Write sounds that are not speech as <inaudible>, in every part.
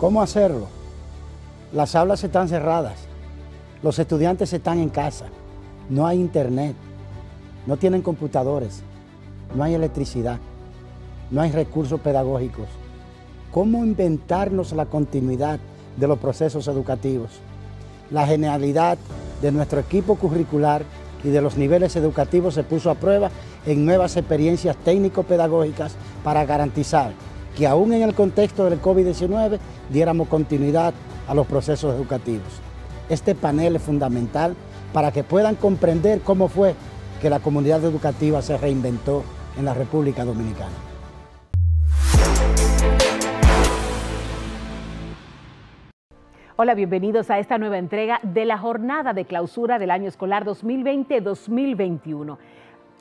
¿Cómo hacerlo? Las aulas están cerradas, los estudiantes están en casa, no hay internet, no tienen computadores, no hay electricidad, no hay recursos pedagógicos cómo inventarnos la continuidad de los procesos educativos, la genialidad de nuestro equipo curricular y de los niveles educativos se puso a prueba en nuevas experiencias técnico-pedagógicas para garantizar que aún en el contexto del COVID-19 diéramos continuidad a los procesos educativos. Este panel es fundamental para que puedan comprender cómo fue que la comunidad educativa se reinventó en la República Dominicana. Hola, bienvenidos a esta nueva entrega de la jornada de clausura del año escolar 2020-2021.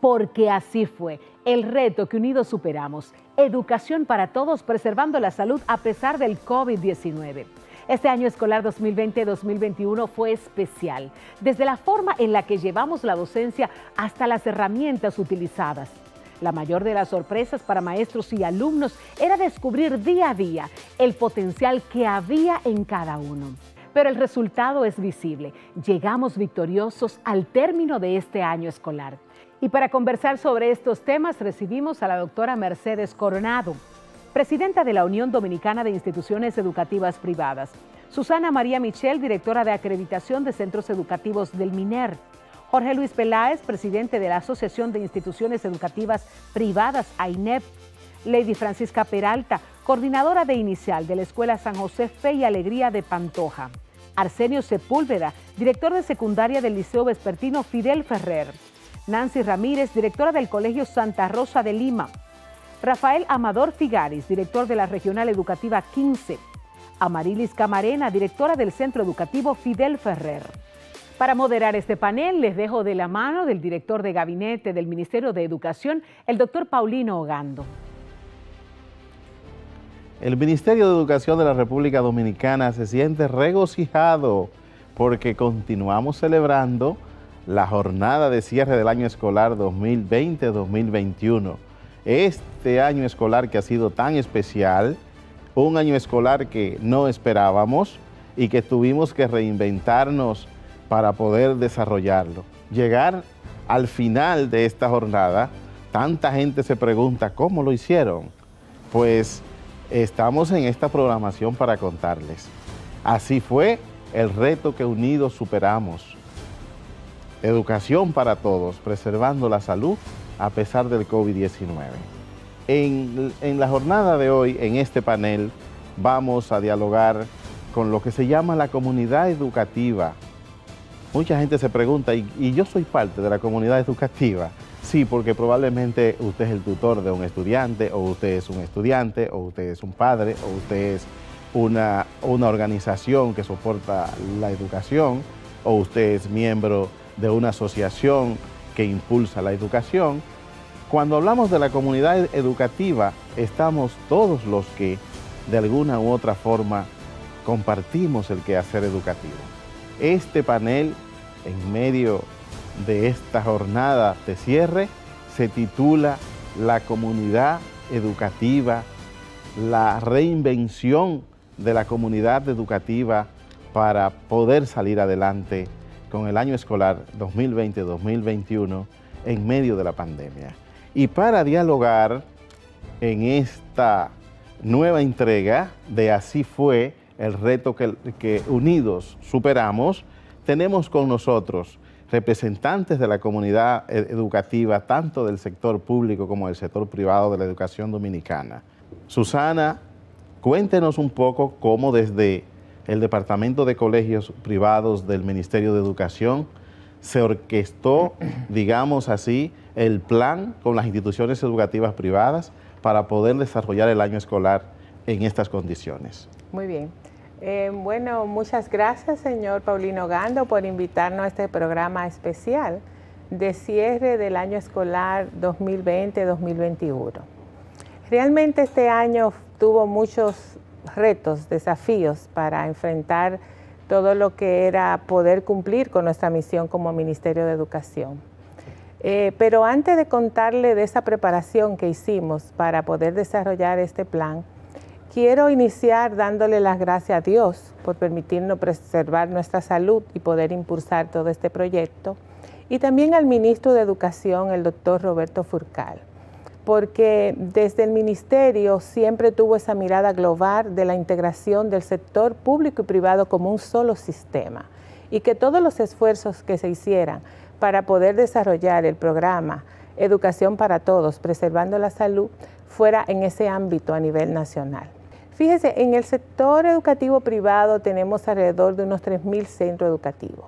Porque así fue el reto que unidos superamos, educación para todos preservando la salud a pesar del COVID-19. Este año escolar 2020-2021 fue especial, desde la forma en la que llevamos la docencia hasta las herramientas utilizadas la mayor de las sorpresas para maestros y alumnos era descubrir día a día el potencial que había en cada uno pero el resultado es visible. Llegamos victoriosos al término de este año escolar. Y para conversar sobre estos temas recibimos a la doctora Mercedes Coronado, presidenta de la Unión Dominicana de Instituciones Educativas Privadas, Susana María Michel, directora de acreditación de centros educativos del MINER, Jorge Luis Peláez, presidente de la Asociación de Instituciones Educativas Privadas, AINEP. Lady Francisca Peralta, coordinadora de inicial de la Escuela San José Fe y Alegría de Pantoja. Arsenio Sepúlveda, director de secundaria del Liceo Vespertino Fidel Ferrer. Nancy Ramírez, directora del Colegio Santa Rosa de Lima. Rafael Amador Figaris, director de la Regional Educativa 15. Amarilis Camarena, directora del Centro Educativo Fidel Ferrer. Para moderar este panel, les dejo de la mano del director de gabinete del Ministerio de Educación, el doctor Paulino Ogando. El Ministerio de Educación de la República Dominicana se siente regocijado porque continuamos celebrando la jornada de cierre del año escolar 2020-2021. Este año escolar que ha sido tan especial, un año escolar que no esperábamos y que tuvimos que reinventarnos para poder desarrollarlo. Llegar al final de esta jornada, tanta gente se pregunta cómo lo hicieron. Pues estamos en esta programación para contarles. Así fue el reto que unidos superamos. Educación para todos, preservando la salud a pesar del COVID-19. En, la jornada de hoy, en este panel, vamos a dialogar con lo que se llama la comunidad educativa Mucha gente se pregunta, ¿y, yo soy parte de la comunidad educativa? Sí, porque probablemente usted es el tutor de un estudiante, o usted es un estudiante, o usted es un padre, o usted es una, una organización que soporta la educación, o usted es miembro de una asociación que impulsa la educación. Cuando hablamos de la comunidad educativa, estamos todos los que, de alguna u otra forma, compartimos el quehacer educativo este panel en medio de esta jornada de cierre se titula La comunidad educativa, la reinvención de la comunidad educativa para poder salir adelante con el año escolar 2020-2021 en medio de la pandemia. Y para dialogar en esta nueva entrega de Así fue, el reto que, unidos superamos, tenemos con nosotros representantes de la comunidad e, educativa, tanto del sector público como del sector privado de la educación dominicana. Susana, cuéntenos un poco cómo desde el Departamento de Colegios Privados del Ministerio de Educación se orquestó, digamos así, el plan con las instituciones educativas privadas para poder desarrollar el año escolar en estas condiciones. Muy bien. Eh, bueno, muchas gracias, señor Paulino Gando, por invitarnos a este programa especial de cierre del año escolar 2020-2021. Realmente este año tuvo muchos retos, desafíos para enfrentar todo lo que era poder cumplir con nuestra misión como Ministerio de Educación. Eh, pero antes de contarle de esa preparación que hicimos para poder desarrollar este plan, Quiero iniciar dándole las gracias a Dios por permitirnos preservar nuestra salud y poder impulsar todo este proyecto, y también al ministro de Educación, el doctor Roberto Furcal, porque desde el ministerio siempre tuvo esa mirada global de la integración del sector público y privado como un solo sistema, y que todos los esfuerzos que se hicieran para poder desarrollar el programa Educación para Todos, preservando la salud, fuera en ese ámbito a nivel nacional. Fíjese, en el sector educativo privado tenemos alrededor de unos 3.000 centros educativos.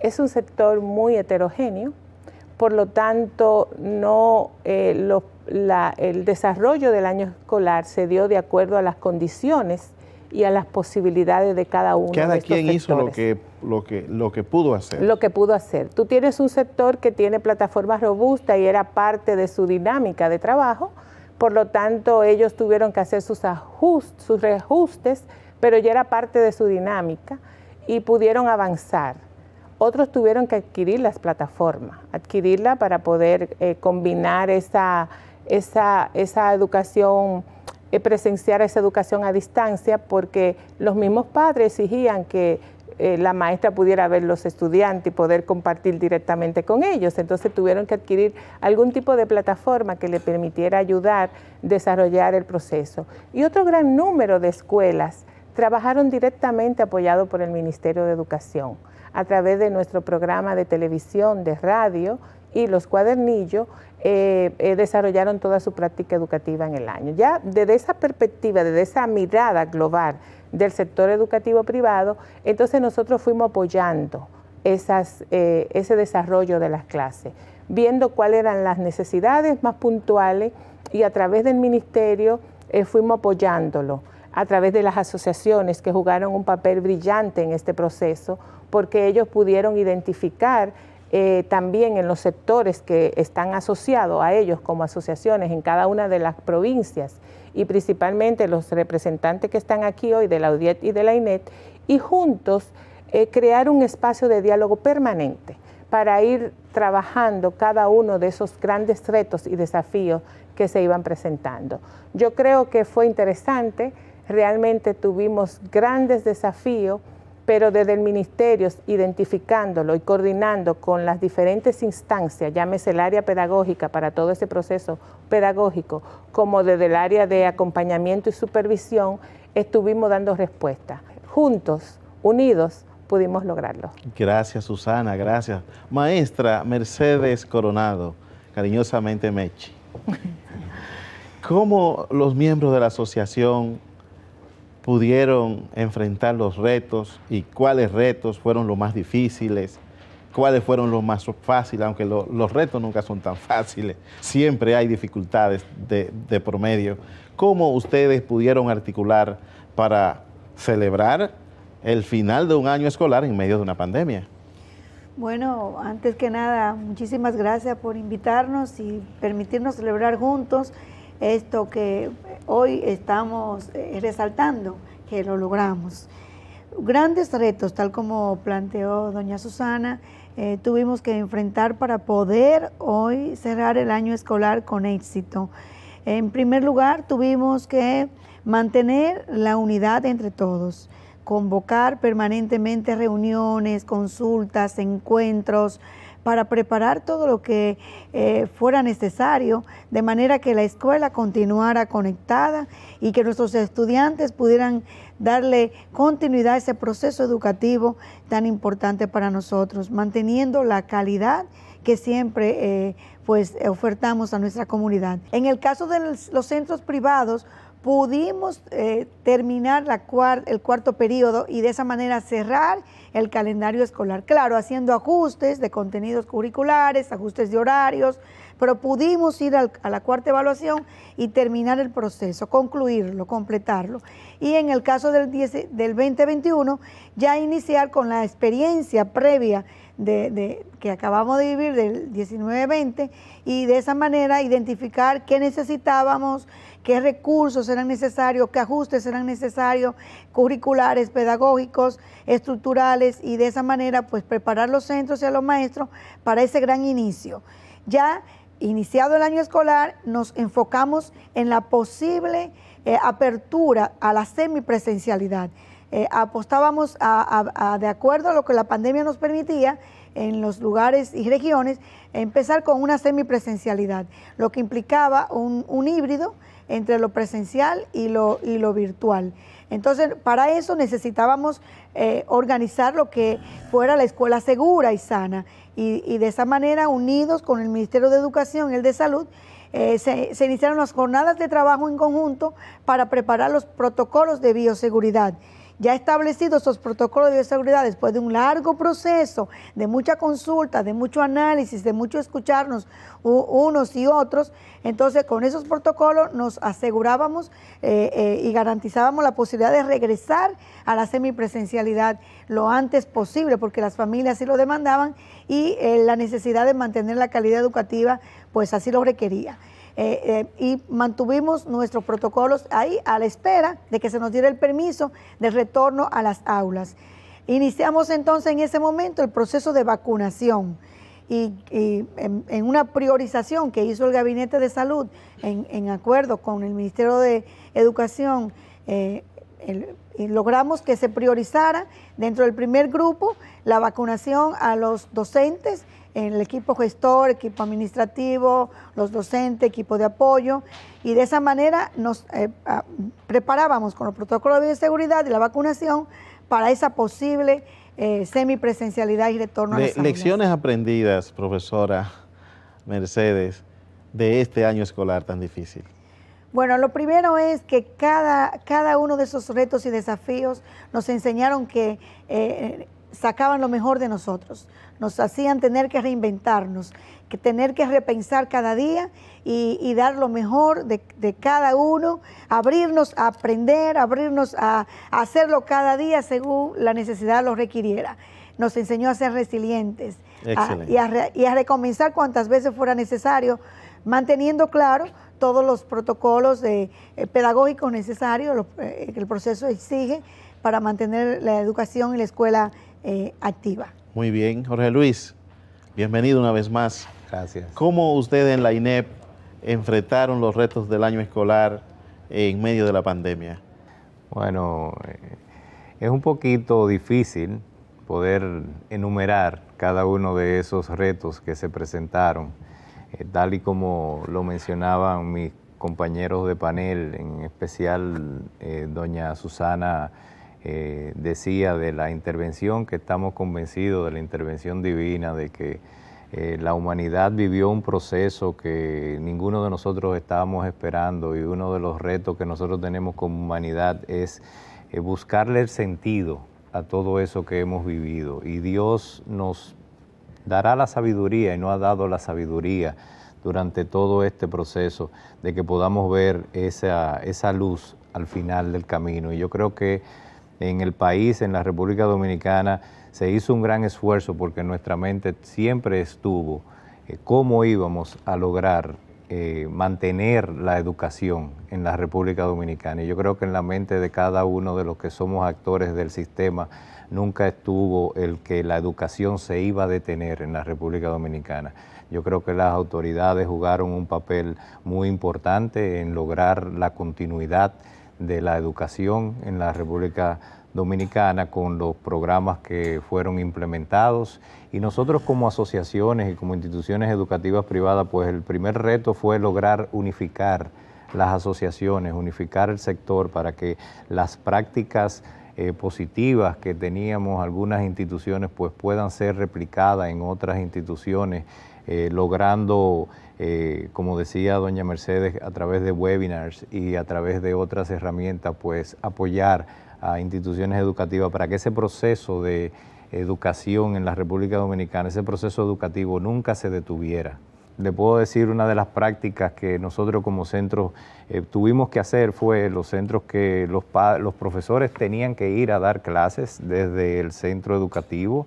Es un sector muy heterogéneo, por lo tanto, no, eh, el desarrollo del año escolar se dio de acuerdo a las condiciones y a las posibilidades de cada uno. de estos quien sectores. hizo lo que, lo que pudo hacer. Lo que pudo hacer. Tú tienes un sector que tiene plataformas robustas y era parte de su dinámica de trabajo, por lo tanto ellos tuvieron que hacer sus, ajustes, sus reajustes, pero ya era parte de su dinámica y pudieron avanzar. Otros tuvieron que adquirir las plataformas, adquirirla para poder eh, combinar esa, educación, eh, presenciar esa educación a distancia, porque los mismos padres exigían que eh, la maestra pudiera ver los estudiantes y poder compartir directamente con ellos. Entonces tuvieron que adquirir algún tipo de plataforma que le permitiera ayudar a desarrollar el proceso. Y otro gran número de escuelas trabajaron directamente apoyado por el Ministerio de Educación a través de nuestro programa de televisión, de radio y los cuadernillos eh, eh, desarrollaron toda su práctica educativa en el año. Ya desde esa perspectiva, desde esa mirada global del sector educativo privado, entonces nosotros fuimos apoyando eh, ese desarrollo de las clases, viendo cuáles eran las necesidades más puntuales y a través del ministerio eh, fuimos apoyándolo, a través de las asociaciones que jugaron un papel brillante en este proceso, porque ellos pudieron identificar eh, también en los sectores que están asociados a ellos como asociaciones en cada una de las provincias y principalmente los representantes que están aquí hoy de la UDIET y de la INET, y juntos eh, crear un espacio de diálogo permanente para ir trabajando cada uno de esos grandes retos y desafíos que se iban presentando. Yo creo que fue interesante, realmente tuvimos grandes desafíos pero desde el ministerio, identificándolo y coordinando con las diferentes instancias, llámese el área pedagógica para todo ese proceso pedagógico, como desde el área de acompañamiento y supervisión, estuvimos dando respuesta. Juntos, unidos, pudimos lograrlo. Gracias, Susana, gracias. Maestra Mercedes Coronado, cariñosamente Mechi. <laughs> ¿Cómo los miembros de la asociación pudieron enfrentar los retos y cuáles retos fueron los más difíciles, cuáles fueron los más fáciles, aunque los retos nunca son tan fáciles, siempre hay dificultades de promedio. ¿Cómo ustedes pudieron articular para celebrar el final de un año escolar en medio de una pandemia? Bueno, antes que nada, muchísimas gracias por invitarnos y permitirnos celebrar juntos esto que hoy estamos eh, resaltando, que lo logramos. Grandes retos, tal como planteó doña Susana, eh, tuvimos que enfrentar para poder hoy cerrar el año escolar con éxito. En primer lugar, tuvimos que mantener la unidad entre todos, convocar permanentemente reuniones, consultas, encuentros, para preparar todo lo que eh, fuera necesario, de manera que la escuela continuara conectada y que nuestros estudiantes pudieran darle continuidad a ese proceso educativo tan importante para nosotros, manteniendo la calidad que siempre eh, pues, ofertamos a nuestra comunidad. En el caso de los centros privados, pudimos eh, terminar la el cuarto periodo y de esa manera cerrar el calendario escolar. Claro, haciendo ajustes de contenidos curriculares, ajustes de horarios, pero pudimos ir a la cuarta evaluación y terminar el proceso, concluirlo, completarlo. Y en el caso del, 2021, ya iniciar con la experiencia previa de, que acabamos de vivir del 19-20 y de esa manera identificar qué necesitábamos qué recursos eran necesarios, qué ajustes eran necesarios, curriculares, pedagógicos, estructurales, y de esa manera pues preparar los centros y a los maestros para ese gran inicio. Ya iniciado el año escolar, nos enfocamos en la posible eh, apertura a la semipresencialidad. Eh, apostábamos de acuerdo a lo que la pandemia nos permitía, en los lugares y regiones, empezar con una semipresencialidad, lo que implicaba un híbrido entre lo presencial y lo, y lo virtual. Entonces, para eso necesitábamos eh, organizar lo que fuera la escuela segura y sana. Y, de esa manera, unidos con el Ministerio de Educación y el de Salud, eh, se iniciaron las jornadas de trabajo en conjunto para preparar los protocolos de bioseguridad ya establecidos esos protocolos de seguridad después de un largo proceso de mucha consulta, de mucho análisis, de mucho escucharnos unos y otros, entonces con esos protocolos nos asegurábamos eh, eh, y garantizábamos la posibilidad de regresar a la semipresencialidad lo antes posible, porque las familias sí lo demandaban y eh, la necesidad de mantener la calidad educativa pues así lo requería. Eh, eh, y mantuvimos nuestros protocolos ahí a la espera de que se nos diera el permiso de retorno a las aulas. Iniciamos entonces en ese momento el proceso de vacunación y, en, una priorización que hizo el Gabinete de Salud en, acuerdo con el Ministerio de Educación. Eh, logramos que se priorizara dentro del primer grupo la vacunación a los docentes el equipo gestor, equipo administrativo, los docentes, equipo de apoyo, y de esa manera nos eh, preparábamos con el protocolo de bioseguridad y la vacunación para esa posible eh, semipresencialidad y retorno a a las Lecciones aprendidas, profesora Mercedes, de este año escolar tan difícil. Bueno, lo primero es que cada, cada uno de esos retos y desafíos nos enseñaron que eh, sacaban lo mejor de nosotros, nos hacían tener que reinventarnos, que tener que repensar cada día y, dar lo mejor de, cada uno, abrirnos a aprender, abrirnos a, hacerlo cada día según la necesidad lo requiriera. Nos enseñó a ser resilientes y, a y recomenzar cuantas veces fuera necesario, manteniendo claro todos los protocolos eh, pedagógicos necesarios, eh, que el proceso exige para mantener la educación y la escuela eh, activa. Muy bien, Jorge Luis, bienvenido una vez más. Gracias. ¿Cómo ustedes en la INEP enfrentaron los retos del año escolar en medio de la pandemia? Bueno, eh, es un poquito difícil poder enumerar cada uno de esos retos que se presentaron, eh, tal y como lo mencionaban mis compañeros de panel, en especial doña Susana eh, decía de la intervención, que estamos convencidos de la intervención divina, de que eh, la humanidad vivió un proceso que ninguno de nosotros estábamos esperando y uno de los retos que nosotros tenemos como humanidad es eh, buscarle el sentido a todo eso que hemos vivido. Y Dios nos dará la sabiduría y nos ha dado la sabiduría durante todo este proceso de que podamos ver esa, esa luz al final del camino. Y yo creo que en el país, en la República Dominicana, se hizo un gran esfuerzo porque nuestra mente siempre estuvo eh, cómo íbamos a lograr eh, mantener la educación en la República Dominicana. Y yo creo que en la mente de cada uno de los que somos actores del sistema nunca estuvo el que la educación se iba a detener en la República Dominicana. Yo creo que las autoridades jugaron un papel muy importante en lograr la continuidad de la educación en la República Dominicana con los programas que fueron implementados y nosotros como asociaciones y como instituciones educativas privadas, pues el primer reto fue lograr unificar las asociaciones, unificar el sector para que las prácticas eh, positivas que teníamos algunas instituciones pues puedan ser replicadas en otras instituciones eh, logrando, eh, como decía doña Mercedes, a través de webinars y a través de otras herramientas, pues apoyar a instituciones educativas para que ese proceso de educación en la República Dominicana, ese proceso educativo nunca se detuviera. Le puedo decir una de las prácticas que nosotros como centro eh, tuvimos que hacer fue los centros que los profesores tenían que ir a dar clases desde el centro educativo.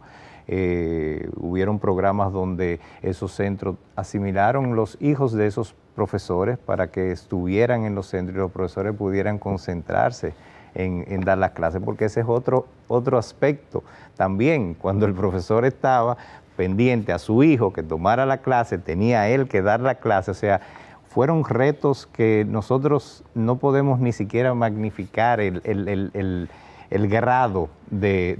Eh, hubieron programas donde esos centros asimilaron los hijos de esos profesores para que estuvieran en los centros y los profesores pudieran concentrarse en, dar las clases, porque ese es otro, otro aspecto. También cuando el profesor estaba pendiente a su hijo que tomara la clase, tenía él que dar la clase, o sea, fueron retos que nosotros no podemos ni siquiera magnificar el el grado de,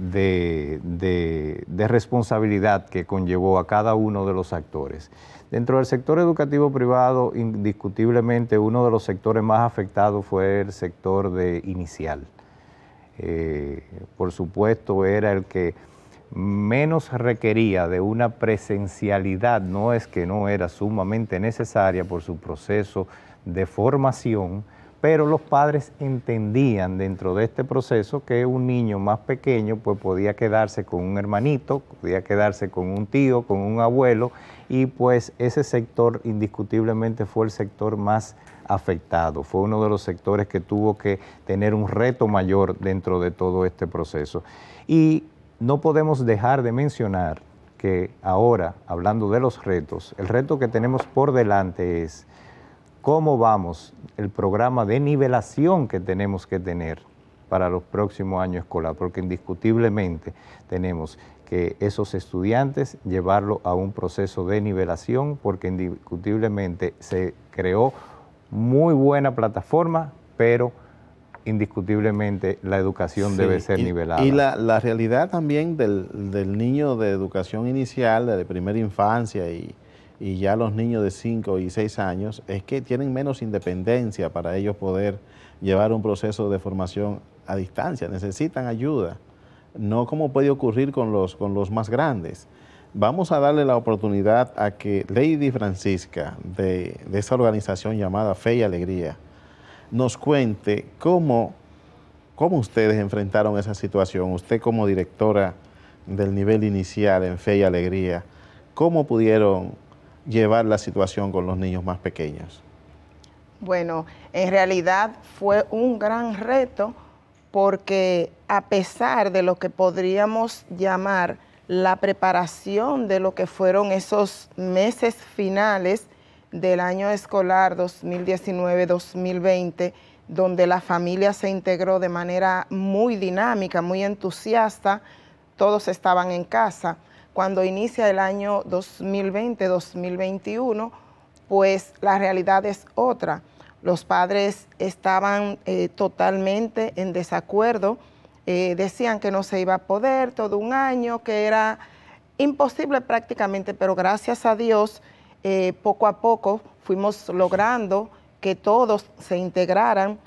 responsabilidad que conllevó a cada uno de los actores. Dentro del sector educativo privado, indiscutiblemente uno de los sectores más afectados fue el sector de inicial. Eh, por supuesto, era el que menos requería de una presencialidad, no es que no era sumamente necesaria por su proceso de formación, pero los padres entendían dentro de este proceso que un niño más pequeño pues podía quedarse con un hermanito, podía quedarse con un tío, con un abuelo y pues ese sector indiscutiblemente fue el sector más afectado, fue uno de los sectores que tuvo que tener un reto mayor dentro de todo este proceso. Y no podemos dejar de mencionar que ahora, hablando de los retos, el reto que tenemos por delante es cómo vamos, el programa de nivelación que tenemos que tener para los próximos años escolares, porque indiscutiblemente tenemos que esos estudiantes llevarlo a un proceso de nivelación, porque indiscutiblemente se creó muy buena plataforma, pero indiscutiblemente la educación debe ser nivelada. Y la, la, realidad también del, del niño de educación inicial, de primera infancia y, y ya los niños de 5 y 6 años es que tienen menos independencia para ellos poder llevar un proceso de formación a distancia, necesitan ayuda, no como puede ocurrir con los, con los más grandes. Vamos a darle la oportunidad a que Lady Francisca, de, esa organización llamada Fe y Alegría, nos cuente cómo, cómo ustedes enfrentaron esa situación, usted como directora del nivel inicial en Fe y Alegría, cómo pudieron llevar la situación con los niños más pequeños? Bueno, en realidad fue un gran reto porque a pesar de lo que podríamos llamar la preparación de lo que fueron esos meses finales del año escolar 2019-2020, donde la familia se integró de manera muy dinámica, muy entusiasta, todos estaban en casa cuando inicia el año 2020-2021, pues la realidad es otra. Los padres estaban eh, totalmente en desacuerdo, eh, decían que no se iba a poder todo un año, que era imposible prácticamente, pero gracias a Dios, eh, poco a poco fuimos logrando que todos se integraran,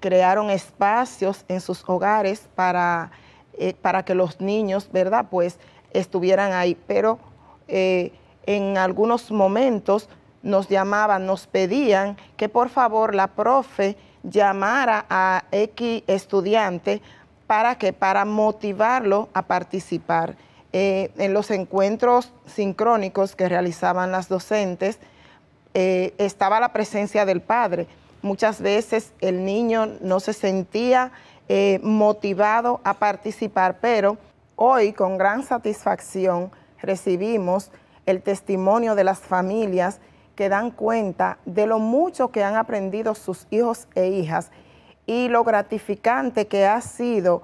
crearon espacios en sus hogares para, para que los niños, ¿verdad? Pues estuvieran ahí, pero eh, en algunos momentos nos llamaban, nos pedían que por favor la profe llamara a X estudiante para que para motivarlo a participar. Eh, en los encuentros sincrónicos que realizaban las docentes eh, estaba la presencia del padre. Muchas veces el niño no se sentía motivado a participar, pero Hoy, con gran satisfacción, recibimos el testimonio de las familias que dan cuenta de lo mucho que han aprendido sus hijos e hijas y lo gratificante que ha sido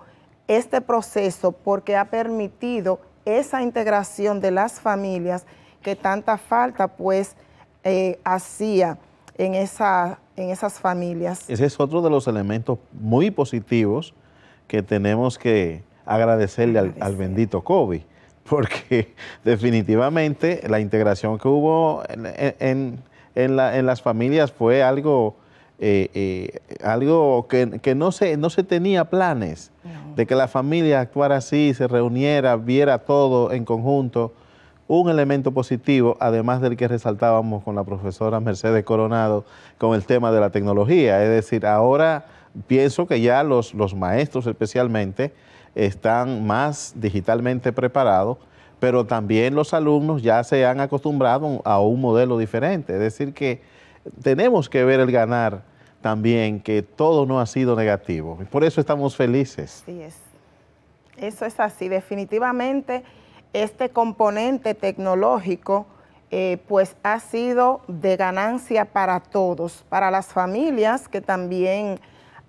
este proceso porque ha permitido esa integración de las familias que tanta falta pues eh, hacía en, esa, en esas familias. Ese es otro de los elementos muy positivos que tenemos que agradecerle al, bendito COVID, porque <laughs> definitivamente la integración que hubo en, las familias fue algo... Eh, eh, algo que, no, se, no se tenía planes de que la familia actuara así, se reuniera, viera todo en conjunto. Un elemento positivo, además del que resaltábamos con la profesora Mercedes Coronado, con el tema de la tecnología. Es decir, ahora pienso que ya los, los maestros especialmente están más digitalmente preparados, pero también los alumnos ya se han acostumbrado a un modelo diferente. Es decir, que tenemos que ver el ganar también, que todo no ha sido negativo. por eso estamos felices. es. Eso es así. Definitivamente, este componente tecnológico, eh, pues ha sido de ganancia para todos, para las familias que también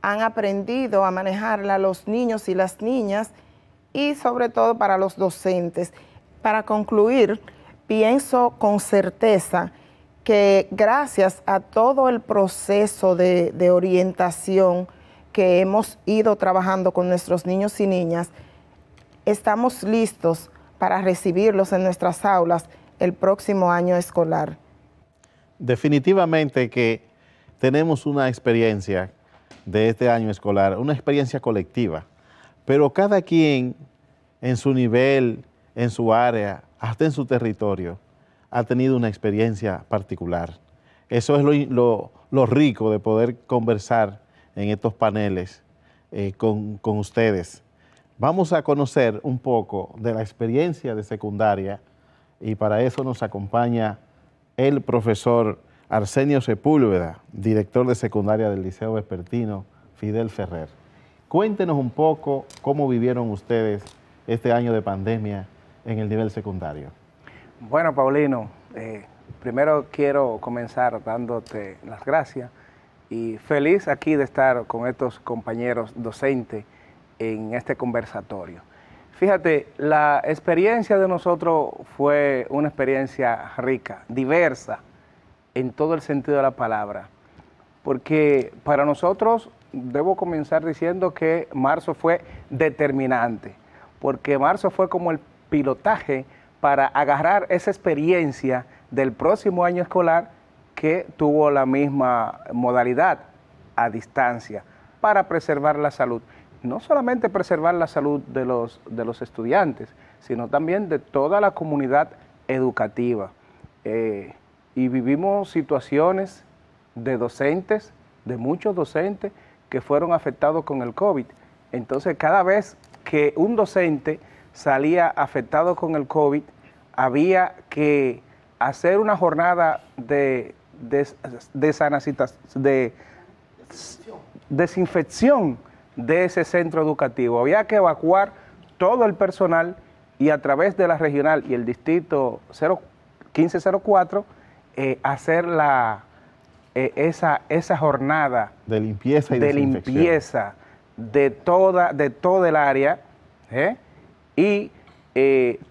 han aprendido a manejarla los niños y las niñas y sobre todo para los docentes. Para concluir, pienso con certeza que gracias a todo el proceso de, de orientación que hemos ido trabajando con nuestros niños y niñas, estamos listos para recibirlos en nuestras aulas el próximo año escolar. Definitivamente que tenemos una experiencia de este año escolar, una experiencia colectiva, pero cada quien en su nivel, en su área, hasta en su territorio, ha tenido una experiencia particular. Eso es lo, rico de poder conversar en estos paneles eh, con, con ustedes. Vamos a conocer un poco de la experiencia de secundaria y para eso nos acompaña el profesor Arsenio Sepúlveda, director de secundaria del Liceo Vespertino Fidel Ferrer. Cuéntenos un poco cómo vivieron ustedes este año de pandemia en el nivel secundario. Bueno, Paulino, eh, primero quiero comenzar dándote las gracias y feliz aquí de estar con estos compañeros docentes en este conversatorio. Fíjate, la experiencia de nosotros fue una experiencia rica, diversa, en todo el sentido de la palabra. Porque para nosotros, debo comenzar diciendo que marzo fue determinante, porque marzo fue como el pilotaje para agarrar esa experiencia del próximo año escolar que tuvo la misma modalidad a distancia para preservar la salud. No solamente preservar la salud de los, de los estudiantes, sino también de toda la comunidad educativa. Eh, y vivimos situaciones de docentes, de muchos docentes que fueron afectados con el COVID. Entonces, cada vez que un docente salía afectado con el COVID, había que hacer una jornada de, de, desinfección. de ese centro educativo. Había que evacuar todo el personal y a través de la regional y el distrito 1504 eh, hacer la, eh, esa, esa jornada de limpieza de limpieza de toda de todo el área ¿eh? y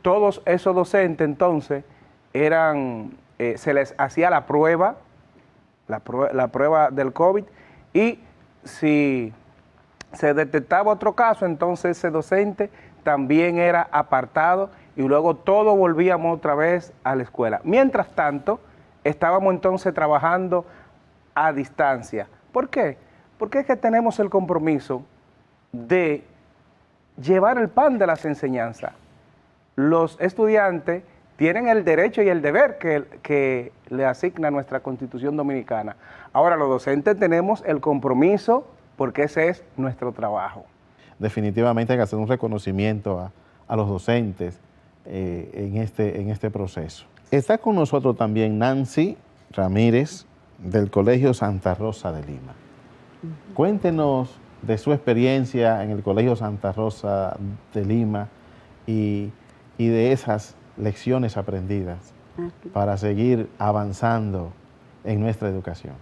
todos esos docentes entonces eran se les hacía la prueba la, la prueba del COVID y si se detectaba otro caso entonces ese docente también era apartado y luego todos volvíamos otra vez a la escuela. Mientras tanto, Estábamos entonces trabajando a distancia. ¿Por qué? Porque es que tenemos el compromiso de llevar el pan de las enseñanzas. Los estudiantes tienen el derecho y el deber que, le asigna nuestra Constitución Dominicana. Ahora, los docentes tenemos el compromiso porque ese es nuestro trabajo. Definitivamente hay que hacer un reconocimiento a, los docentes eh, en, este, en este proceso. Está con nosotros también Nancy Ramírez del Colegio Santa Rosa de Lima. Cuéntenos de su experiencia en el Colegio Santa Rosa de Lima y, de esas lecciones aprendidas ah, para seguir avanzando en nuestra educación.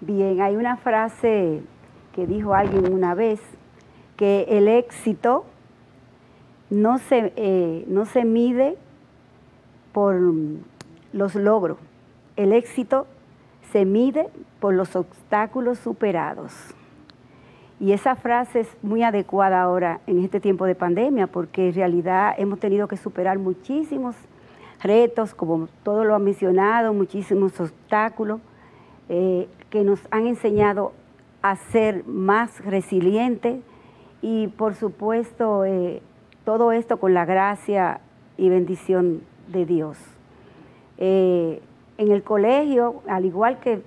Bien, hay una frase que dijo alguien una vez, que el éxito no se, eh, no se mide por mm, los logros. El éxito se mide por los obstáculos superados. Y esa frase es muy adecuada ahora en este tiempo de pandemia, porque en realidad hemos tenido que superar muchísimos retos, como todo lo ha mencionado, muchísimos obstáculos eh, que nos han enseñado a ser más resilientes y por supuesto eh, todo esto con la gracia y bendición de Dios. Eh, en el colegio, al igual que,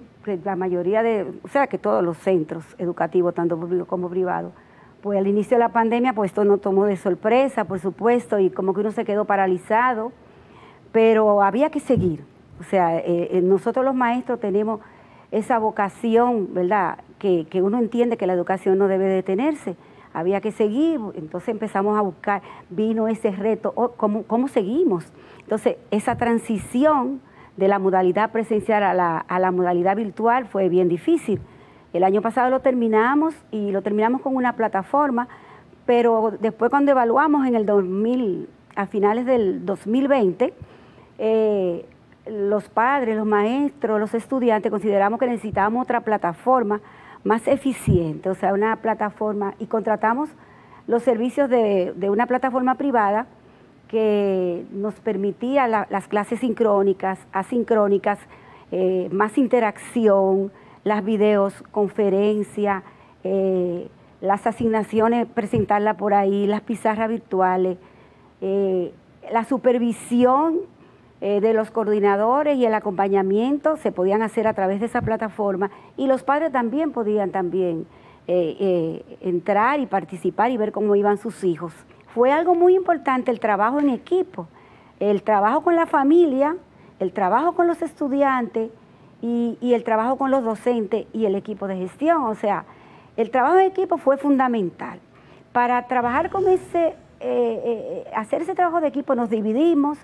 la mayoría de, o sea, que todos los centros educativos, tanto públicos como privados, pues al inicio de la pandemia, pues esto nos tomó de sorpresa, por supuesto, y como que uno se quedó paralizado, pero había que seguir. O sea, eh, eh, nosotros los maestros tenemos esa vocación, ¿verdad? Que, uno entiende que la educación no debe detenerse. Había que seguir, entonces empezamos a buscar, vino ese reto, ¿cómo, seguimos? Entonces, esa transición de la modalidad presencial a la, modalidad virtual fue bien difícil. El año pasado lo terminamos y lo terminamos con una plataforma, pero después cuando evaluamos en el 2000, a finales del 2020, eh, los padres, los maestros, los estudiantes consideramos que necesitábamos otra plataforma más eficiente, o sea, una plataforma, y contratamos los servicios de, de una plataforma privada que nos permitía las clases sincrónicas, asincrónicas, eh, más interacción, las videos, conferencia, eh, las asignaciones, presentarla por ahí, las pizarras virtuales, eh, la supervisión de los coordinadores y el acompañamiento se podían hacer a través de esa plataforma y los padres también podían también entrar y participar y ver cómo iban sus hijos fue algo muy importante el trabajo en equipo, el trabajo con la familia, el trabajo con los estudiantes y, el trabajo con los docentes y el equipo de gestión. O sea, el trabajo en equipo fue fundamental. Para trabajar con ese, eh, eh, hacer ese trabajo de equipo nos dividimos,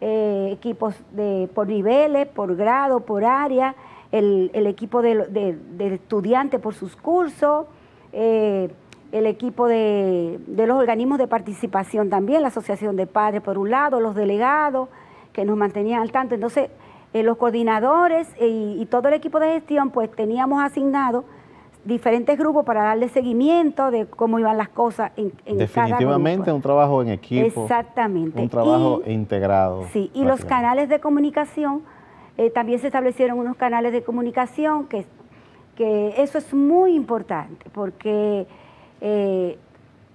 eh, equipos por niveles, por grado, por área, el, equipo de, estudiantes por sus cursos el equipo de, los organismos de participación también, la Asociación de Padres por un lado, los delegados que nos mantenían al tanto. Entonces, eh, los coordinadores eh, y, todo el equipo de gestión, pues teníamos asignado diferentes grupos para darle seguimiento de cómo iban las cosas en, en Definitivamente un trabajo en equipo. Exactamente. Un trabajo integrado. Sí, y los canales de comunicación, eh, también se establecieron unos canales de comunicación que, que eso es muy importante porque eh,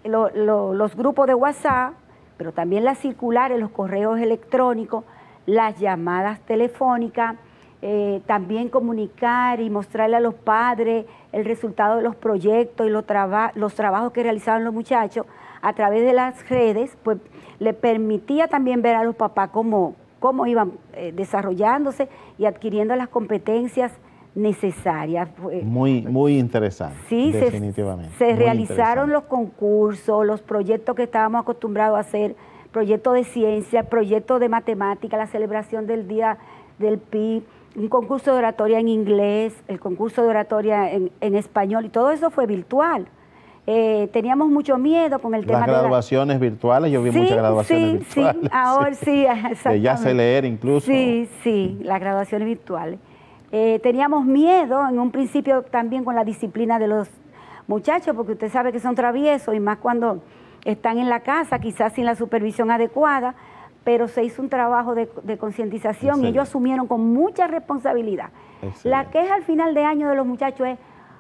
los grupos de WhatsApp, pero también las circulares, los correos electrónicos, las llamadas telefónicas, eh, también comunicar y mostrarle a los padres el resultado de los proyectos y los, trabajos que realizaban los muchachos a través de las redes, pues le permitía también ver a los papás cómo, cómo iban eh, desarrollándose y adquiriendo las competencias necesaria. Muy, muy interesante. definitivamente. Se, realizaron los concursos, los proyectos que estábamos acostumbrados a hacer, proyectos de ciencia, proyectos de matemática, la celebración del Día del pi un concurso de oratoria en inglés, el concurso de oratoria en, español, y todo eso fue virtual. Eh, teníamos mucho miedo con el tema Las graduaciones de virtuales, yo vi muchas graduaciones virtuales. Sí, <laughs> ahora sí, exactamente. ya sé leer incluso. Sí, sí, las graduaciones virtuales. Eh, teníamos miedo en un principio también con la disciplina de los muchachos, porque usted sabe que son traviesos y más cuando están en la casa, quizás sin la supervisión adecuada, pero se hizo un trabajo de, concientización y ellos asumieron con mucha responsabilidad. La queja al final de año de los muchachos es,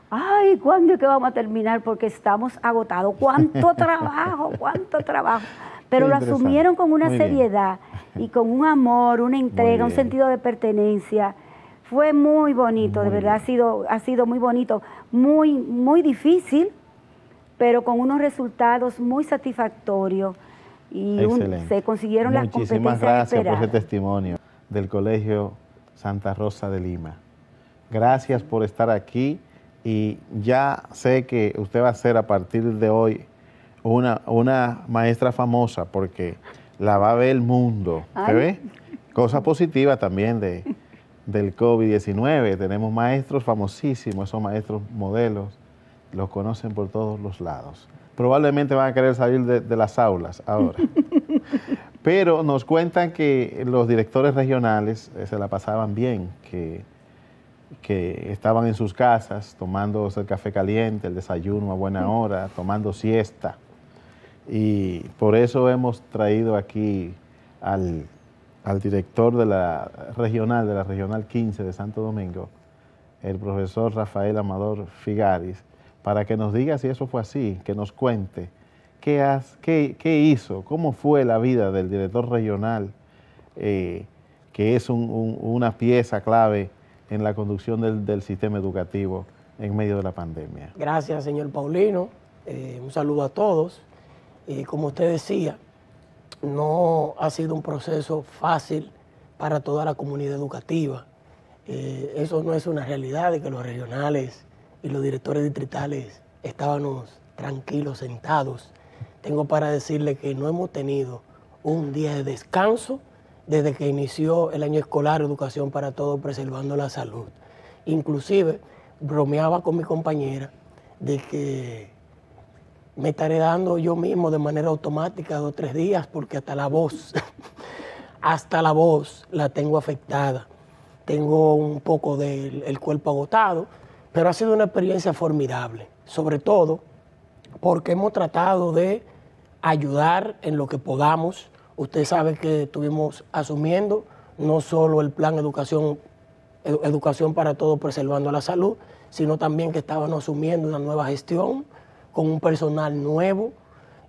ay, ¿cuándo es que vamos a terminar? Porque estamos agotados. ¿Cuánto <laughs> trabajo? ¿Cuánto trabajo? Pero lo asumieron con una seriedad y con un amor, una entrega, un sentido de pertenencia. Fue muy bonito, de verdad, ha sido, ha sido muy bonito, muy, muy difícil, pero con unos resultados muy satisfactorios y se consiguieron las competencias gracias por ese testimonio del Colegio Santa Rosa de Lima. Gracias por estar aquí y ya sé que usted va a ser a partir de hoy una, una maestra famosa porque la va a ver el mundo. ¿se ve? Cosa positiva también de, del COVID-19. Tenemos maestros famosísimos, esos maestros modelos, los conocen por todos los lados. Probablemente van a querer salir de, las aulas ahora. <laughs> Pero nos cuentan que los directores regionales eh, se la pasaban bien, que, que estaban en sus casas tomando el café caliente, el desayuno a buena hora, tomando siesta. Y por eso hemos traído aquí al al director de la regional, de la regional 15 de Santo Domingo, el profesor Rafael Amador Figaris, para que nos diga si eso fue así, que nos cuente qué, hizo, cómo fue la vida del director regional, eh, que es una pieza clave en la conducción del, sistema educativo en medio de la pandemia. Gracias, señor Paulino. Eh, un saludo a todos. Eh, como usted decía, no ha sido un proceso fácil para toda la comunidad educativa. Eh, eso no es una realidad de que los regionales y los directores distritales estábamos tranquilos, sentados. Tengo para decirle que no hemos tenido un día de descanso desde que inició el año escolar Educación para Todos, preservando la salud. Inclusive bromeaba con mi compañera de que me estaré dando yo mismo de manera automática dos o tres días porque hasta la voz, <laughs> hasta la voz la tengo afectada. Tengo un poco del cuerpo agotado, pero ha sido una experiencia formidable, sobre todo porque hemos tratado de ayudar en lo que podamos. Usted sabe que estuvimos asumiendo no solo el plan educación, educación para todos preservando la salud, sino también que estábamos asumiendo una nueva gestión con un personal nuevo,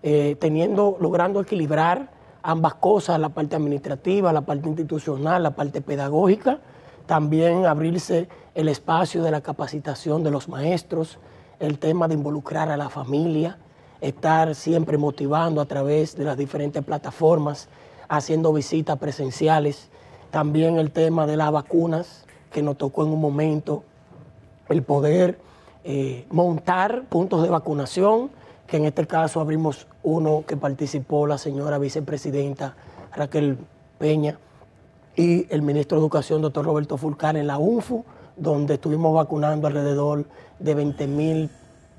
eh, teniendo, logrando equilibrar ambas cosas, la parte administrativa, la parte institucional, la parte pedagógica, también abrirse el espacio de la capacitación de los maestros, el tema de involucrar a la familia, estar siempre motivando a través de las diferentes plataformas, haciendo visitas presenciales, también el tema de las vacunas que nos tocó en un momento, el poder eh, montar puntos de vacunación, que en este caso abrimos uno que participó la señora vicepresidenta Raquel Peña y el ministro de Educación, doctor Roberto Fulcar, en la UNFU, donde estuvimos vacunando alrededor de 20 mil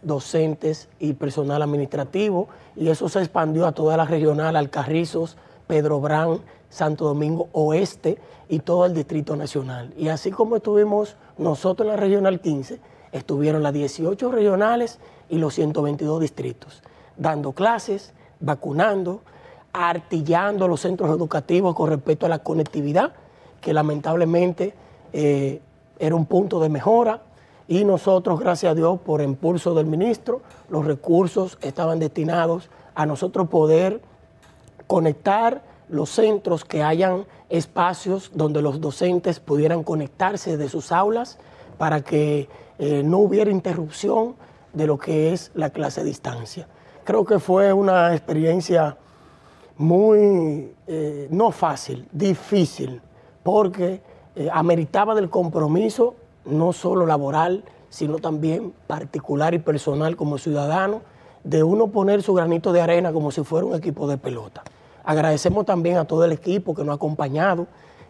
docentes y personal administrativo, y eso se expandió a toda la regional, Alcarrizos, Pedro Brán, Santo Domingo Oeste y todo el Distrito Nacional. Y así como estuvimos nosotros en la Regional 15, estuvieron las 18 regionales y los 122 distritos, dando clases, vacunando, artillando los centros educativos con respecto a la conectividad, que lamentablemente eh, era un punto de mejora. Y nosotros, gracias a Dios, por impulso del ministro, los recursos estaban destinados a nosotros poder conectar los centros, que hayan espacios donde los docentes pudieran conectarse de sus aulas para que eh, no hubiera interrupción de lo que es la clase de distancia. Creo que fue una experiencia muy, eh, no fácil, difícil, porque eh, ameritaba del compromiso, no solo laboral, sino también particular y personal como ciudadano, de uno poner su granito de arena como si fuera un equipo de pelota. Agradecemos también a todo el equipo que nos ha acompañado,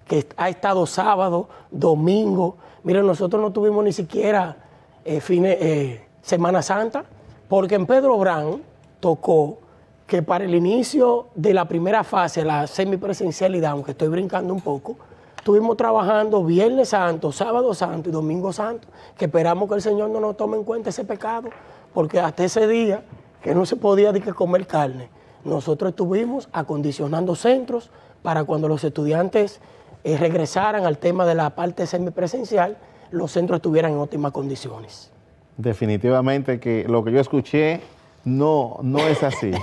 que ha estado sábado, domingo. ...mire nosotros no tuvimos ni siquiera eh, eh, Semana Santa, porque en Pedro Brán tocó que para el inicio de la primera fase, la semipresencialidad, aunque estoy brincando un poco, estuvimos trabajando Viernes Santo, Sábado Santo y Domingo Santo, que esperamos que el Señor no nos tome en cuenta ese pecado, porque hasta ese día que no se podía de que comer carne, nosotros estuvimos acondicionando centros para cuando los estudiantes regresaran al tema de la parte semipresencial, los centros estuvieran en óptimas condiciones. Definitivamente que lo que yo escuché no, no es así. <laughs>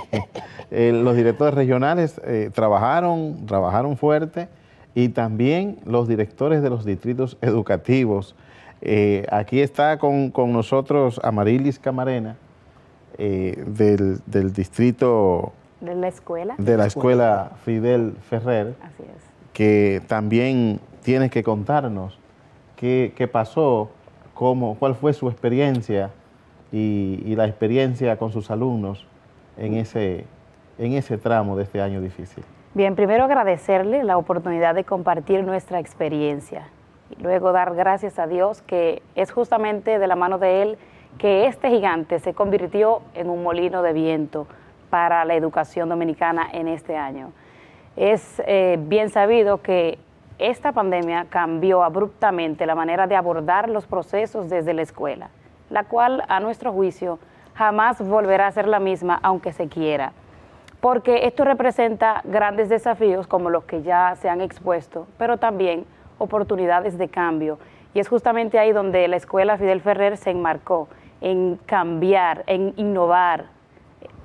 Eh, los directores regionales eh, trabajaron, trabajaron fuerte y también los directores de los distritos educativos. Eh, aquí está con, con, nosotros Amarilis Camarena del, del distrito de la escuela. De la escuela Fidel Ferrer. Así es que también tienes que contarnos qué, pasó, cuál fue su experiencia y, la experiencia con sus alumnos en ese, en ese tramo de este año difícil. Bien, primero agradecerle la oportunidad de compartir nuestra experiencia y luego dar gracias a Dios que es justamente de la mano de Él que este gigante se convirtió en un molino de viento para la educación dominicana en este año. Es eh, bien sabido que esta pandemia cambió abruptamente la manera de abordar los procesos desde la escuela, la cual, a nuestro juicio, jamás volverá a ser la misma aunque se quiera, porque esto representa grandes desafíos como los que ya se han expuesto, pero también oportunidades de cambio. Y es justamente ahí donde la escuela Fidel Ferrer se enmarcó en cambiar, en innovar,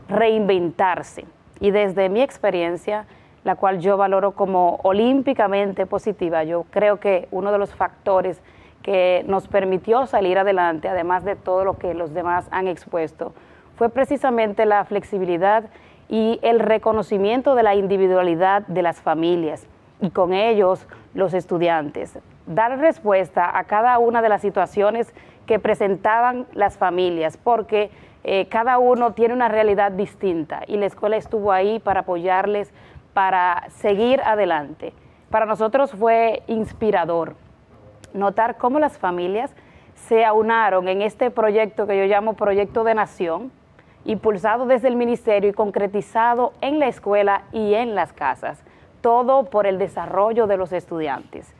reinventarse. Y desde mi experiencia, la cual yo valoro como olímpicamente positiva. Yo creo que uno de los factores que nos permitió salir adelante, además de todo lo que los demás han expuesto, fue precisamente la flexibilidad y el reconocimiento de la individualidad de las familias y con ellos los estudiantes. Dar respuesta a cada una de las situaciones que presentaban las familias, porque eh, cada uno tiene una realidad distinta y la escuela estuvo ahí para apoyarles, para seguir adelante. Para nosotros fue inspirador notar cómo las familias se aunaron en este proyecto que yo llamo Proyecto de Nación, impulsado desde el Ministerio y concretizado en la escuela y en las casas, todo por el desarrollo de los estudiantes.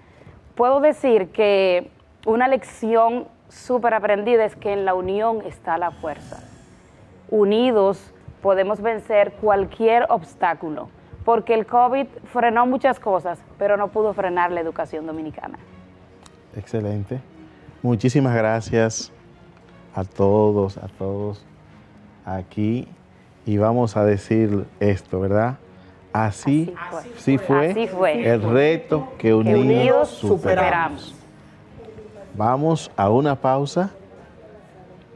Puedo decir que una lección súper aprendida es que en la unión está la fuerza. Unidos podemos vencer cualquier obstáculo porque el COVID frenó muchas cosas, pero no pudo frenar la educación dominicana. Excelente. Muchísimas gracias a todos, a todos aquí. Y vamos a decir esto, ¿verdad? Así, fue. el reto que unidos, superamos. Vamos a una pausa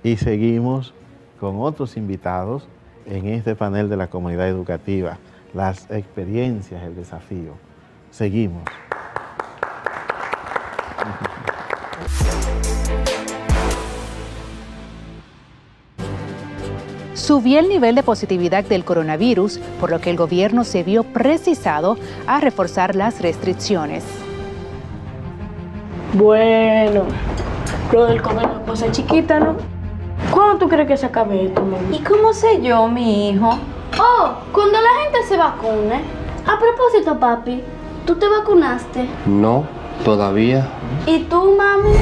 y seguimos con otros invitados en este panel de la comunidad educativa las experiencias, el desafío. Seguimos. Subió el nivel de positividad del coronavirus, por lo que el gobierno se vio precisado a reforzar las restricciones. Bueno, lo del comer es cosa chiquita, ¿no? ¿Cuándo tú crees que se acabe esto, mamá? ¿Y cómo sé yo, mi hijo? Oh, cuando la gente se vacune. A propósito, papi, ¿tú te vacunaste? No, todavía. ¿Y tú, mami?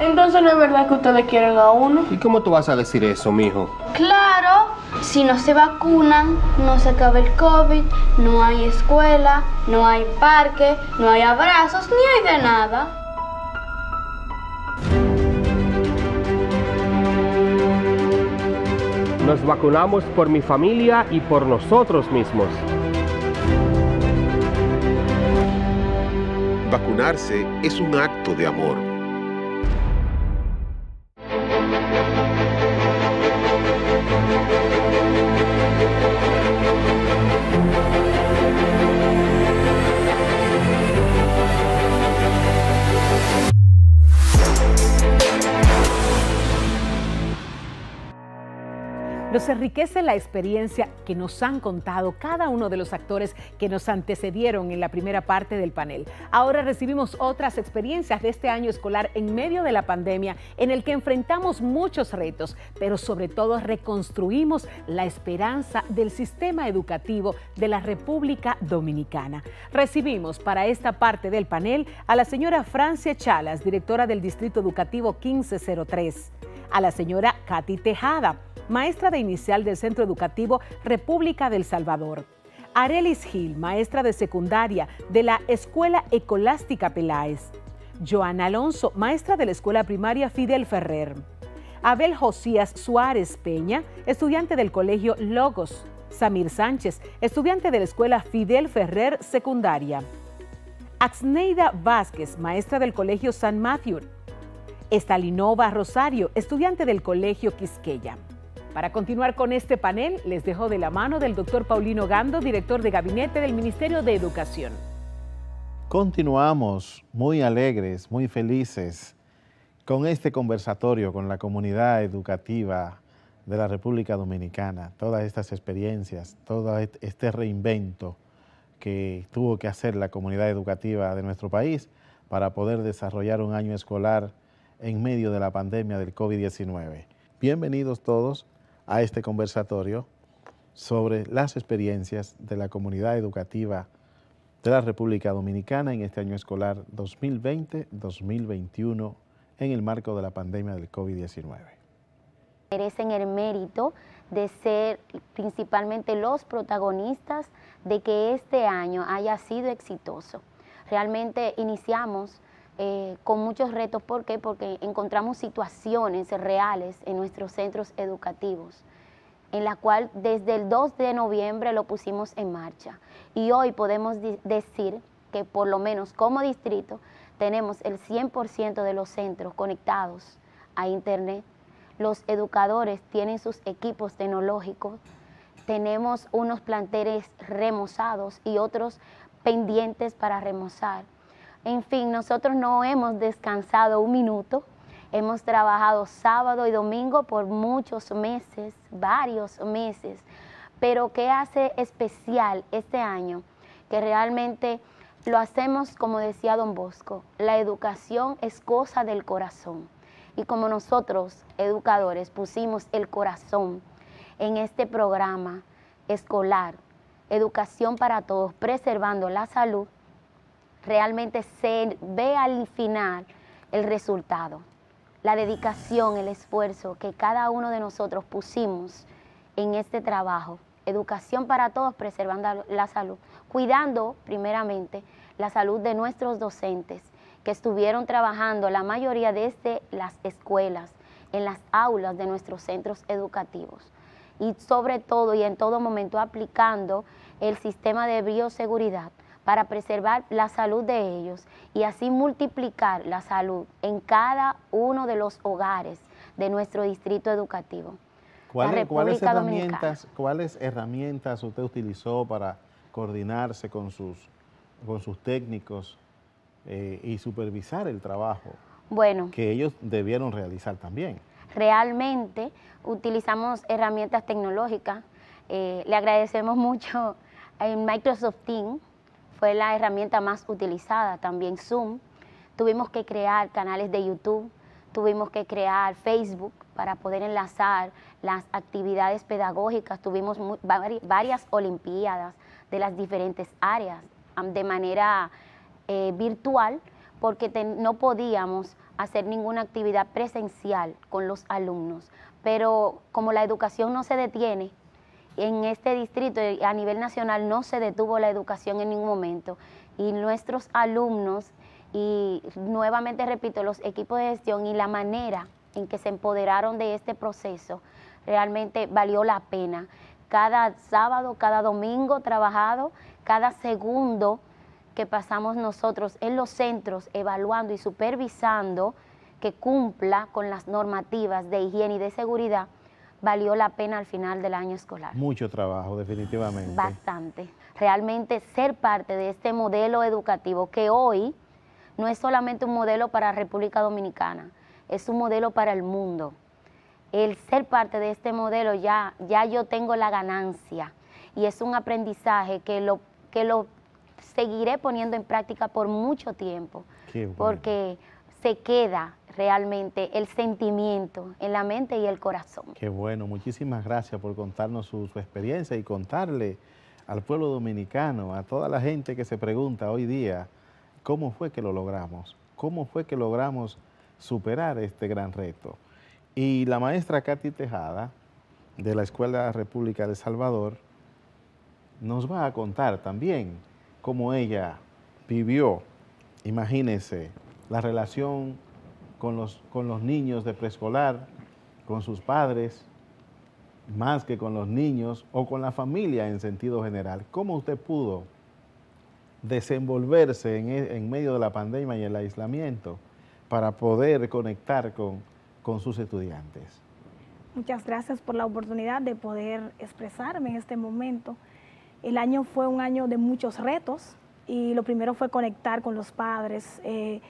Entonces no es verdad que ustedes quieren a uno. ¿Y cómo tú vas a decir eso, mijo? Claro, si no se vacunan, no se acaba el COVID, no hay escuela, no hay parque, no hay abrazos, ni hay de nada. Nos vacunamos por mi familia y por nosotros mismos. Vacunarse es un acto de amor enriquece la experiencia que nos han contado cada uno de los actores que nos antecedieron en la primera parte del panel. Ahora recibimos otras experiencias de este año escolar en medio de la pandemia en el que enfrentamos muchos retos, pero sobre todo reconstruimos la esperanza del sistema educativo de la República Dominicana. Recibimos para esta parte del panel a la señora Francia Chalas, directora del Distrito Educativo 1503, a la señora Katy Tejada, maestra de inicial del Centro Educativo República del Salvador. Arelis Gil, maestra de secundaria de la Escuela Ecolástica Peláez. Joana Alonso, maestra de la Escuela Primaria Fidel Ferrer. Abel Josías Suárez Peña, estudiante del Colegio Logos. Samir Sánchez, estudiante de la Escuela Fidel Ferrer Secundaria. Axneida Vázquez, maestra del Colegio San Matthew. Estalinova Rosario, estudiante del Colegio Quisqueya. Para continuar con este panel, les dejo de la mano del doctor Paulino Gando, director de gabinete del Ministerio de Educación. Continuamos muy alegres, muy felices con este conversatorio con la comunidad educativa de la República Dominicana, todas estas experiencias, todo este reinvento que tuvo que hacer la comunidad educativa de nuestro país para poder desarrollar un año escolar en medio de la pandemia del COVID-19. Bienvenidos todos a este conversatorio sobre las experiencias de la comunidad educativa de la República Dominicana en este año escolar 2020-2021 en el marco de la pandemia del COVID-19. Merecen el mérito de ser principalmente los protagonistas de que este año haya sido exitoso. Realmente iniciamos eh, con muchos retos. ¿Por qué? Porque encontramos situaciones reales en nuestros centros educativos, en la cual desde el 2 de noviembre lo pusimos en marcha. Y hoy podemos decir que por lo menos como distrito tenemos el 100% de los centros conectados a Internet. Los educadores tienen sus equipos tecnológicos, tenemos unos planteles remozados y otros pendientes para remozar en fin, nosotros no hemos descansado un minuto. Hemos trabajado sábado y domingo por muchos meses, varios meses. Pero ¿qué hace especial este año? Que realmente lo hacemos, como decía don Bosco, la educación es cosa del corazón. Y como nosotros, educadores, pusimos el corazón en este programa escolar, educación para todos, preservando la salud, realmente se ve al final el resultado, la dedicación, el esfuerzo que cada uno de nosotros pusimos en este trabajo. Educación para todos, preservando la salud, cuidando primeramente la salud de nuestros docentes que estuvieron trabajando la mayoría desde las escuelas, en las aulas de nuestros centros educativos y sobre todo y en todo momento aplicando el sistema de bioseguridad para preservar la salud de ellos y así multiplicar la salud en cada uno de los hogares de nuestro distrito educativo. ¿Cuáles, herramientas, ¿Cuáles herramientas usted utilizó para coordinarse con sus, con sus técnicos eh, y supervisar el trabajo bueno, que ellos debieron realizar también? Realmente utilizamos herramientas tecnológicas. Eh, le agradecemos mucho a Microsoft Teams fue la herramienta más utilizada, también Zoom. Tuvimos que crear canales de YouTube, tuvimos que crear Facebook para poder enlazar las actividades pedagógicas, tuvimos varias olimpiadas de las diferentes áreas de manera eh, virtual porque no podíamos hacer ninguna actividad presencial con los alumnos. Pero como la educación no se detiene, en este distrito a nivel nacional no se detuvo la educación en ningún momento y nuestros alumnos y nuevamente repito, los equipos de gestión y la manera en que se empoderaron de este proceso realmente valió la pena. Cada sábado, cada domingo trabajado, cada segundo que pasamos nosotros en los centros evaluando y supervisando que cumpla con las normativas de higiene y de seguridad, valió la pena al final del año escolar. Mucho trabajo, definitivamente. Bastante. Realmente ser parte de este modelo educativo que hoy no es solamente un modelo para República Dominicana, es un modelo para el mundo. El ser parte de este modelo ya, ya yo tengo la ganancia y es un aprendizaje que lo, que lo seguiré poniendo en práctica por mucho tiempo, porque se queda realmente el sentimiento en la mente y el corazón. Qué bueno, muchísimas gracias por contarnos su, experiencia y contarle al pueblo dominicano, a toda la gente que se pregunta hoy día, ¿cómo fue que lo logramos? ¿Cómo fue que logramos superar este gran reto? Y la maestra Katy Tejada, de la Escuela República de Salvador, nos va a contar también cómo ella vivió, imagínense, la relación con los, con los niños de preescolar, con sus padres, más que con los niños o con la familia en sentido general. ¿Cómo usted pudo desenvolverse en, e, en medio de la pandemia y el aislamiento para poder conectar con, con sus estudiantes? Muchas gracias por la oportunidad de poder expresarme en este momento. El año fue un año de muchos retos y lo primero fue conectar con los padres. Eh,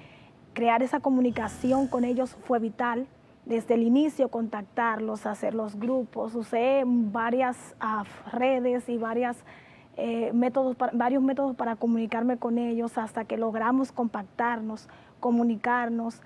crear esa comunicación con ellos fue vital. Desde el inicio contactarlos, hacer los grupos, usé varias ah, redes y eh, varios métodos para comunicarme con ellos hasta que logramos compactarnos, comunicarnos.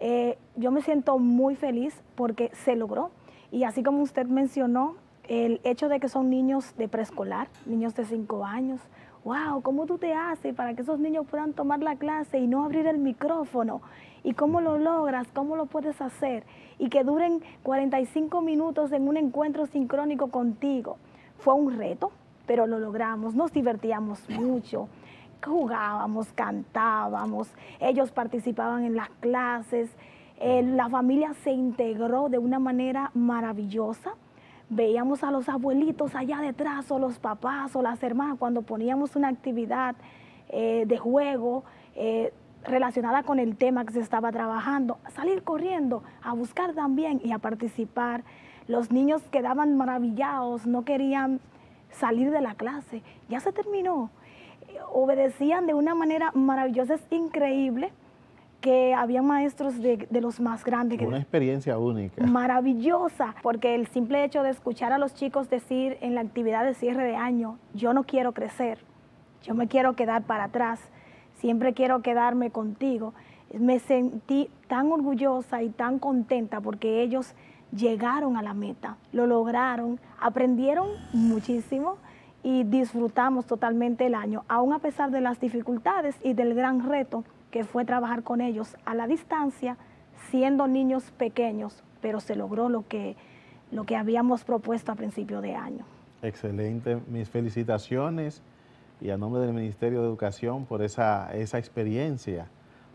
Eh, yo me siento muy feliz porque se logró. Y así como usted mencionó, el hecho de que son niños de preescolar, niños de 5 años, wow, ¿cómo tú te haces para que esos niños puedan tomar la clase y no abrir el micrófono? ¿Y cómo lo logras? ¿Cómo lo puedes hacer? Y que duren 45 minutos en un encuentro sincrónico contigo. Fue un reto, pero lo logramos, nos divertíamos mucho jugábamos, cantábamos, ellos participaban en las clases, eh, la familia se integró de una manera maravillosa veíamos a los abuelitos allá detrás o los papás o las hermanas cuando poníamos una actividad eh, de juego eh, relacionada con el tema que se estaba trabajando, salir corriendo a buscar también y a participar. Los niños quedaban maravillados, no querían salir de la clase, ya se terminó. Eh, obedecían de una manera maravillosa, es increíble que había maestros de, los más grandes. Una experiencia única. Maravillosa, porque el simple hecho de escuchar a los chicos decir en la actividad de cierre de año, yo no quiero crecer, yo me quiero quedar para atrás, siempre quiero quedarme contigo, me sentí tan orgullosa y tan contenta porque ellos llegaron a la meta, lo lograron, aprendieron muchísimo y disfrutamos totalmente el año, aún a pesar de las dificultades y del gran reto que fue trabajar con ellos a la distancia, siendo niños pequeños, pero se logró lo que, lo que habíamos propuesto a principio de año. Excelente, mis felicitaciones y a nombre del Ministerio de Educación por esa, esa experiencia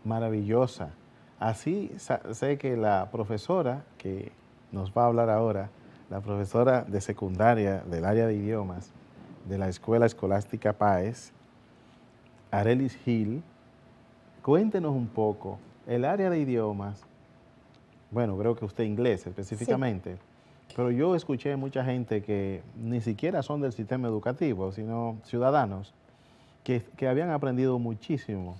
maravillosa. Así sé que la profesora que nos va a hablar ahora, la profesora de secundaria del área de idiomas de la Escuela Escolástica Páez, Arelis Gil, Cuéntenos un poco, el área de idiomas, bueno, creo que usted inglés específicamente, pero yo escuché mucha gente que ni siquiera son del sistema educativo, sino ciudadanos, que, que habían aprendido muchísimo,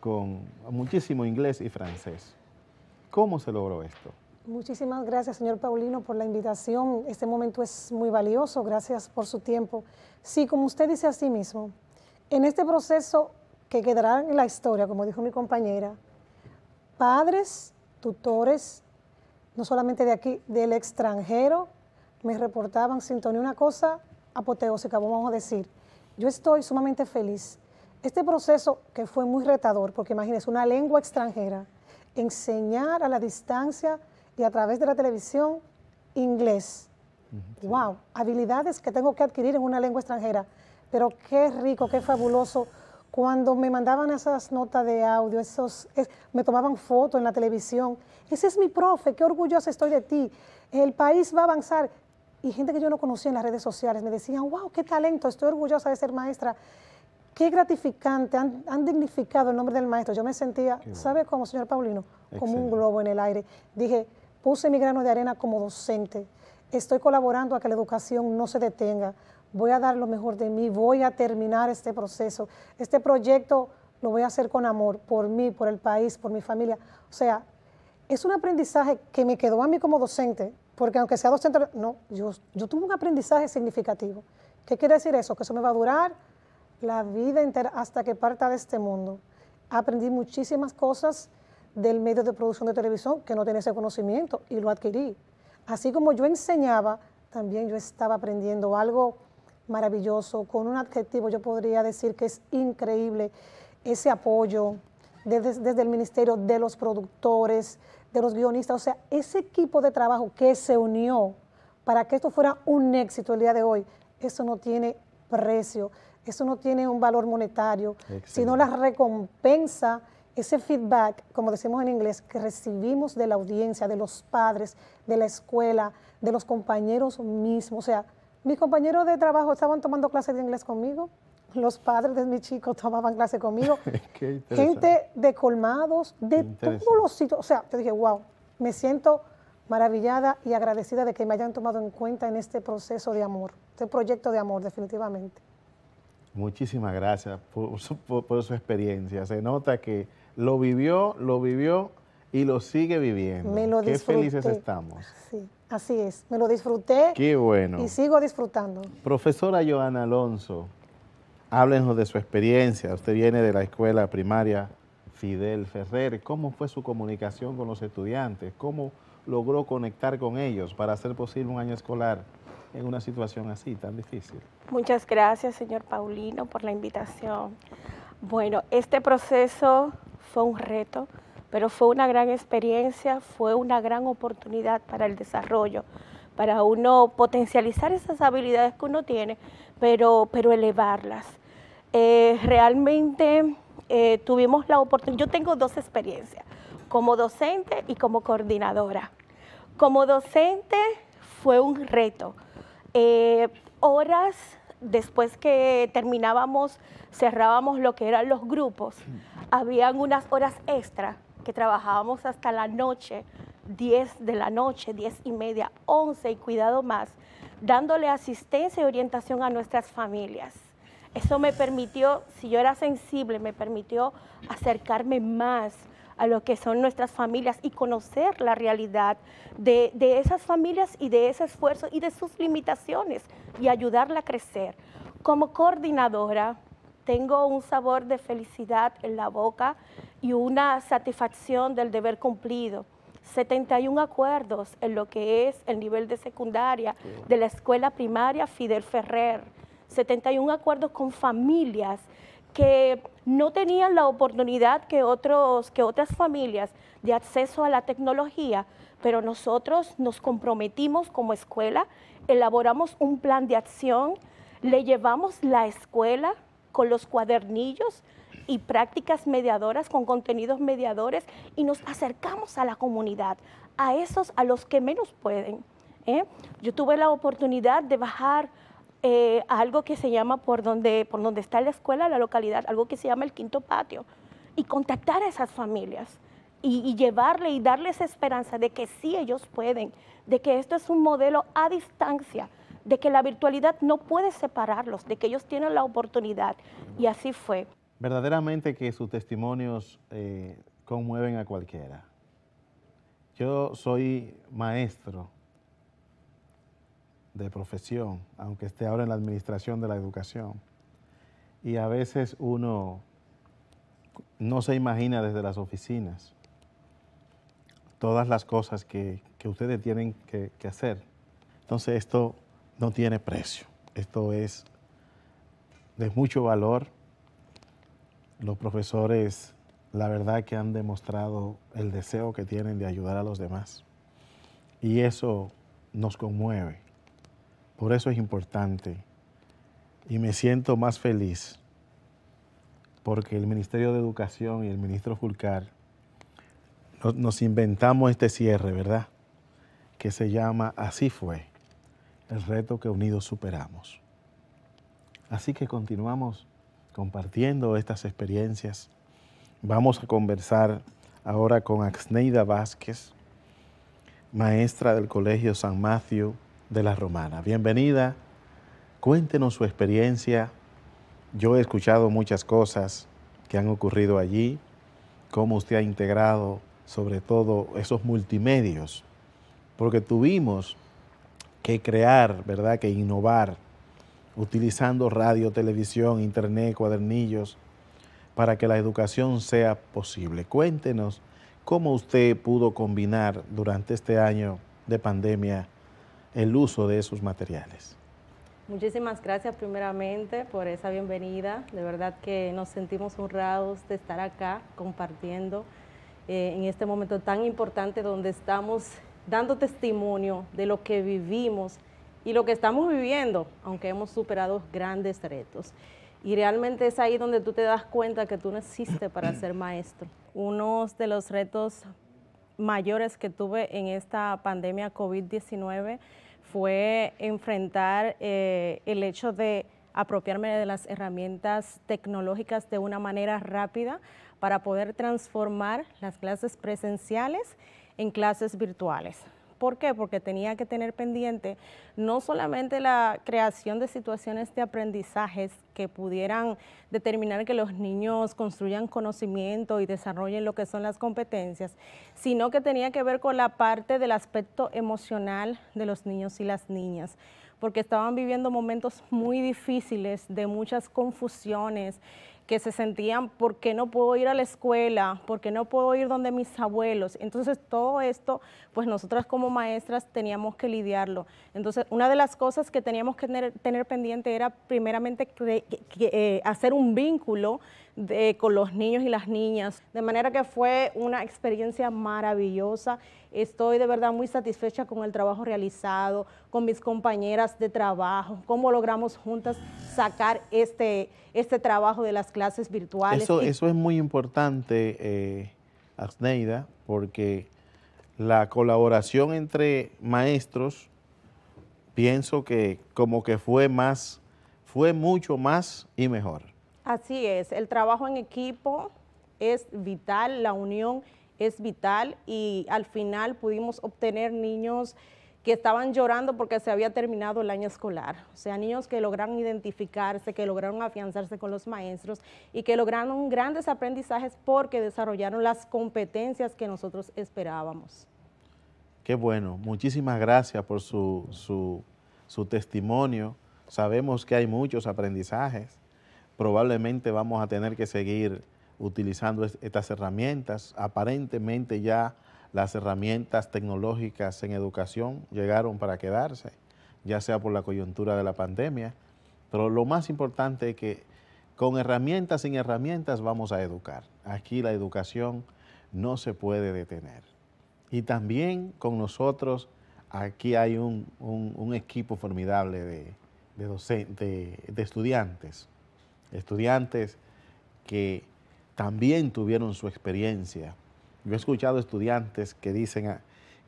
con muchísimo inglés y francés. ¿Cómo se logró esto? Muchísimas gracias, señor Paulino, por la invitación. Este momento es muy valioso. Gracias por su tiempo. Sí, como usted dice a sí mismo, en este proceso que quedarán en la historia, como dijo mi compañera, padres, tutores, no solamente de aquí, del extranjero, me reportaban, Sintonía, una cosa apoteósica, vamos a decir. Yo estoy sumamente feliz. Este proceso que fue muy retador, porque imagínense, una lengua extranjera, enseñar a la distancia y a través de la televisión inglés. ¡Wow! Habilidades que tengo que adquirir en una lengua extranjera. Pero qué rico, qué fabuloso cuando me mandaban esas notas de audio, esos, me tomaban fotos en la televisión, ese es mi profe, qué orgullosa estoy de ti, el país va a avanzar. Y gente que yo no conocía en las redes sociales me decían, wow, qué talento, estoy orgullosa de ser maestra. Qué gratificante, han, dignificado el nombre del maestro. Yo me sentía, ¿sabe cómo, señor Paulino? Como un globo en el aire. Dije, puse mi grano de arena como docente. Estoy colaborando a que la educación no se detenga voy a dar lo mejor de mí, voy a terminar este proceso, este proyecto lo voy a hacer con amor, por mí, por el país, por mi familia. O sea, es un aprendizaje que me quedó a mí como docente, porque aunque sea docente, no, yo, yo tuve un aprendizaje significativo. ¿Qué quiere decir eso? Que eso me va a durar la vida entera hasta que parta de este mundo. Aprendí muchísimas cosas del medio de producción de televisión que no tenía ese conocimiento y lo adquirí. Así como yo enseñaba, también yo estaba aprendiendo algo maravilloso. Con un adjetivo yo podría decir que es increíble ese apoyo desde, el Ministerio de los Productores, de los guionistas, o sea, ese equipo de trabajo que se unió para que esto fuera un éxito el día de hoy, eso no tiene precio, eso no tiene un valor monetario, sino la recompensa, ese feedback, como decimos en inglés, que recibimos de la audiencia, de los padres, de la escuela, de los compañeros mismos, o sea, mis compañeros de trabajo estaban tomando clases de inglés conmigo, los padres de mis chicos tomaban clase conmigo, <laughs> gente de colmados, de todos los sitios. O sea, te dije, wow, me siento maravillada y agradecida de que me hayan tomado en cuenta en este proceso de amor, este proyecto de amor, definitivamente. Muchísimas gracias por su, experiencia. Se nota que lo vivió, lo vivió y lo sigue viviendo. Me lo Qué felices estamos. Sí. Así es, me lo disfruté. Qué bueno. Y sigo disfrutando. Profesora Joana Alonso, háblenos de su experiencia. Usted viene de la escuela primaria Fidel Ferrer. ¿Cómo fue su comunicación con los estudiantes? ¿Cómo logró conectar con ellos para hacer posible un año escolar en una situación así tan difícil? Muchas gracias, señor Paulino, por la invitación. Bueno, este proceso fue un reto pero fue una gran experiencia, fue una gran oportunidad para el desarrollo, para uno potencializar esas habilidades que uno tiene, pero, pero elevarlas. Eh, realmente eh, tuvimos la oportunidad, yo tengo dos experiencias, como docente y como coordinadora. Como docente fue un reto. Eh, horas después que terminábamos, cerrábamos lo que eran los grupos, habían unas horas extra que trabajábamos hasta la noche, 10 de la noche, 10 y media, 11 y cuidado más, dándole asistencia y orientación a nuestras familias. Eso me permitió, si yo era sensible, me permitió acercarme más a lo que son nuestras familias y conocer la realidad de, de esas familias y de ese esfuerzo y de sus limitaciones y ayudarla a crecer. Como coordinadora, tengo un sabor de felicidad en la boca y una satisfacción del deber cumplido. 71 acuerdos en lo que es el nivel de secundaria de la escuela primaria Fidel Ferrer. 71 acuerdos con familias que no tenían la oportunidad que, otros, que otras familias de acceso a la tecnología, pero nosotros nos comprometimos como escuela, elaboramos un plan de acción, le llevamos la escuela con los cuadernillos, y prácticas mediadoras con contenidos mediadores y nos acercamos a la comunidad, a esos a los que menos pueden. ¿eh? Yo tuve la oportunidad de bajar eh, a algo que se llama por donde, por donde está la escuela, la localidad, algo que se llama el quinto patio, y contactar a esas familias. Y, y, llevarle y darles esperanza de que sí ellos pueden, de que esto es un modelo a distancia, de que la virtualidad no puede separarlos, de que ellos tienen la oportunidad. Y así fue verdaderamente que sus testimonios eh, conmueven a cualquiera. Yo soy maestro de profesión, aunque esté ahora en la administración de la educación. Y a veces uno no se imagina desde las oficinas todas las cosas que, ustedes tienen que, que hacer. Entonces esto no tiene precio, esto es de mucho valor los profesores, la verdad que han demostrado el deseo que tienen de ayudar a los demás. Y eso nos conmueve. Por eso es importante. Y me siento más feliz porque el Ministerio de Educación y el ministro Fulcar nos inventamos este cierre, ¿verdad? Que se llama Así fue, el reto que unidos superamos. Así que continuamos compartiendo estas experiencias. Vamos a conversar ahora con Axneida Vázquez, maestra del Colegio San Matthew de la Romana. Bienvenida, cuéntenos su experiencia. Yo he escuchado muchas cosas que han ocurrido allí, cómo usted ha integrado sobre todo esos multimedios, porque tuvimos que crear, ¿verdad?, que innovar utilizando radio, televisión, internet, cuadernillos, para que la educación sea posible. Cuéntenos cómo usted pudo combinar durante este año de pandemia el uso de esos materiales. Muchísimas gracias primeramente por esa bienvenida. De verdad que nos sentimos honrados de estar acá compartiendo eh, en este momento tan importante donde estamos dando testimonio de lo que vivimos y lo que estamos viviendo, aunque hemos superado grandes retos. Y realmente es ahí donde tú te das cuenta que tú naciste para <clears throat> ser maestro. Uno de los retos mayores que tuve en esta pandemia COVID-19 fue enfrentar eh, el hecho de apropiarme de las herramientas tecnológicas de una manera rápida para poder transformar las clases presenciales en clases virtuales. ¿Por qué? Porque tenía que tener pendiente no solamente la creación de situaciones de aprendizajes que pudieran determinar que los niños construyan conocimiento y desarrollen lo que son las competencias, sino que tenía que ver con la parte del aspecto emocional de los niños y las niñas porque estaban viviendo momentos muy difíciles de muchas confusiones, que se sentían, ¿por qué no puedo ir a la escuela? porque no puedo ir donde mis abuelos? Entonces todo esto, pues nosotras como maestras teníamos que lidiarlo. Entonces una de las cosas que teníamos que tener, pendiente era primeramente eh, hacer un vínculo con los niños y las niñas. De manera que fue una experiencia maravillosa. Estoy de verdad muy satisfecha con el trabajo realizado, con mis compañeras de trabajo, cómo logramos juntas sacar este, este trabajo de las clases virtuales. Eso, es muy importante, eh, Asneida, porque la colaboración entre maestros, pienso que como que fue más, fue mucho más y mejor. Así es, el trabajo en equipo es vital, la unión es vital y al final pudimos obtener niños que estaban llorando porque se había terminado el año escolar. O sea, niños que lograron identificarse, que lograron afianzarse con los maestros y que lograron grandes aprendizajes porque desarrollaron las competencias que nosotros esperábamos. Qué bueno, muchísimas gracias por su, testimonio. Sabemos que hay muchos aprendizajes probablemente vamos a tener que seguir utilizando estas herramientas. Aparentemente ya las herramientas tecnológicas en educación llegaron para quedarse, ya sea por la coyuntura de la pandemia, pero lo más importante es que con herramientas, sin herramientas, vamos a educar. Aquí la educación no se puede detener. Y también con nosotros, aquí hay un, equipo formidable de estudiantes estudiantes que también tuvieron su experiencia. Yo he escuchado estudiantes que dicen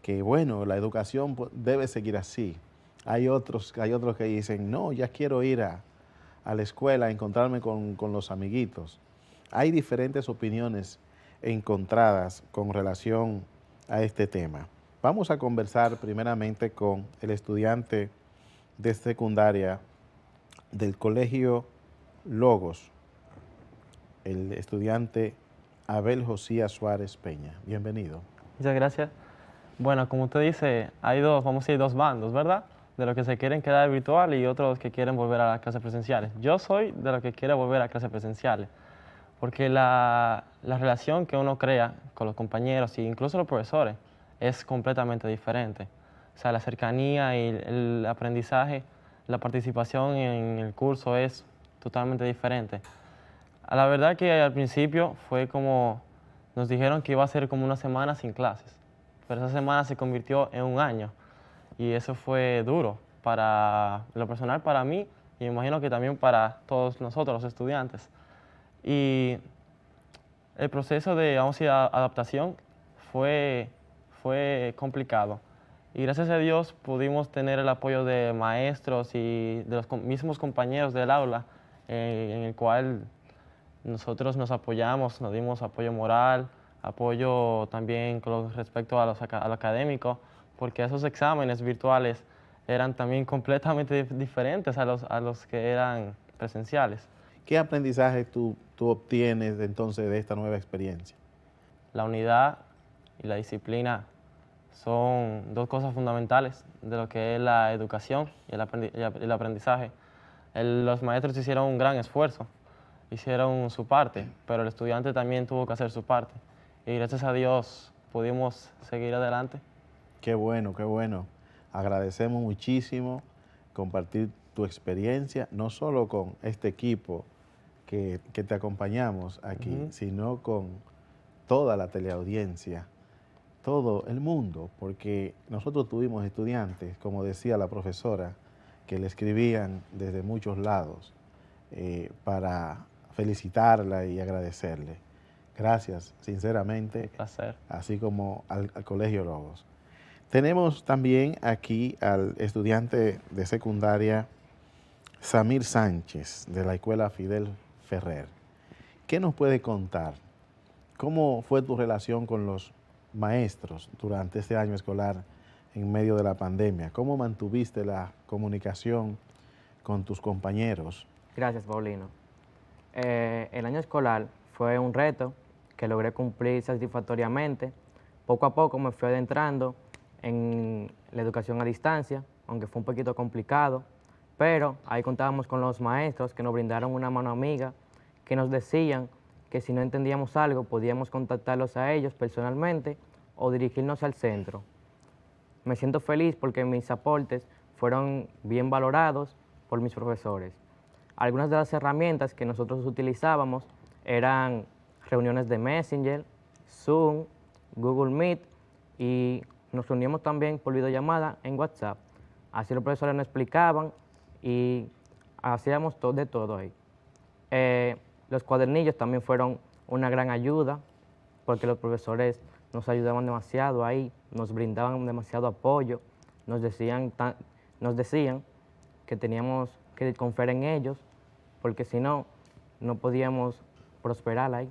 que, bueno, la educación debe seguir así. Hay otros, hay otros que dicen, no, ya quiero ir a, la escuela a encontrarme con, con los amiguitos. Hay diferentes opiniones encontradas con relación a este tema. Vamos a conversar primeramente con el estudiante de secundaria del Colegio Logos, el estudiante Abel Josía Suárez Peña. Bienvenido. Muchas gracias. Bueno, como usted dice, hay dos, vamos a decir, dos bandos, ¿verdad? De los que se quieren quedar virtual y otros que quieren volver a las clases presenciales. Yo soy de los que quieren volver a clases presenciales, porque la, la relación que uno crea con los compañeros e incluso los profesores es completamente diferente. O sea, la cercanía y el aprendizaje, la participación en el curso es totalmente diferente. la verdad que al principio fue como, nos dijeron que iba a ser como una semana sin clases, pero esa semana se convirtió en un año y eso fue duro para lo personal, para mí y me imagino que también para todos nosotros los estudiantes. Y el proceso de, vamos a adaptación fue, fue complicado. Y gracias a Dios pudimos tener el apoyo de maestros y de los mismos compañeros del aula eh, en el cual nosotros nos apoyamos, nos dimos apoyo moral, apoyo también con respecto a, los, lo académico, porque esos exámenes virtuales eran también <laughs> completamente diferentes a los, que eran presenciales. ¿Qué aprendizaje tú, tú obtienes entonces de esta nueva experiencia? La unidad y la disciplina son dos cosas fundamentales de lo que es la educación y el aprendizaje los maestros hicieron un gran esfuerzo, hicieron su parte, pero el estudiante también tuvo que hacer su parte. Y gracias a Dios pudimos seguir adelante. Qué bueno, qué bueno. Agradecemos muchísimo compartir tu experiencia, no solo con este equipo que, te acompañamos aquí, sino con toda la teleaudiencia, todo el mundo, porque nosotros tuvimos estudiantes, como decía la profesora, que le escribían desde muchos lados eh, para felicitarla y agradecerle. Gracias, sinceramente, así como al, Colegio Lobos. Tenemos también aquí al estudiante de secundaria Samir Sánchez de la Escuela Fidel Ferrer. ¿Qué nos puede contar? ¿Cómo fue tu relación con los maestros durante este año escolar en medio de la pandemia? ¿Cómo mantuviste la comunicación con tus compañeros? Gracias, Paulino. Eh, el año escolar fue un reto que logré cumplir satisfactoriamente. Poco a poco me fui adentrando en la educación a distancia, aunque fue un poquito complicado, pero ahí contábamos con los maestros que nos brindaron una mano amiga, que nos decían que si no entendíamos algo podíamos contactarlos a ellos personalmente o dirigirnos al centro. Me siento feliz porque mis aportes fueron bien valorados por mis profesores. Algunas de las herramientas que nosotros utilizábamos eran reuniones de Messenger, Zoom, Google Meet y nos reuníamos también por videollamada en WhatsApp. Así los profesores nos explicaban y hacíamos todo de todo ahí. Eh, los cuadernillos también fueron una gran ayuda porque los profesores nos ayudaban demasiado ahí, nos brindaban demasiado apoyo, nos decían, nos decían que teníamos que confiar en ellos, porque si no, no podíamos prosperar ahí.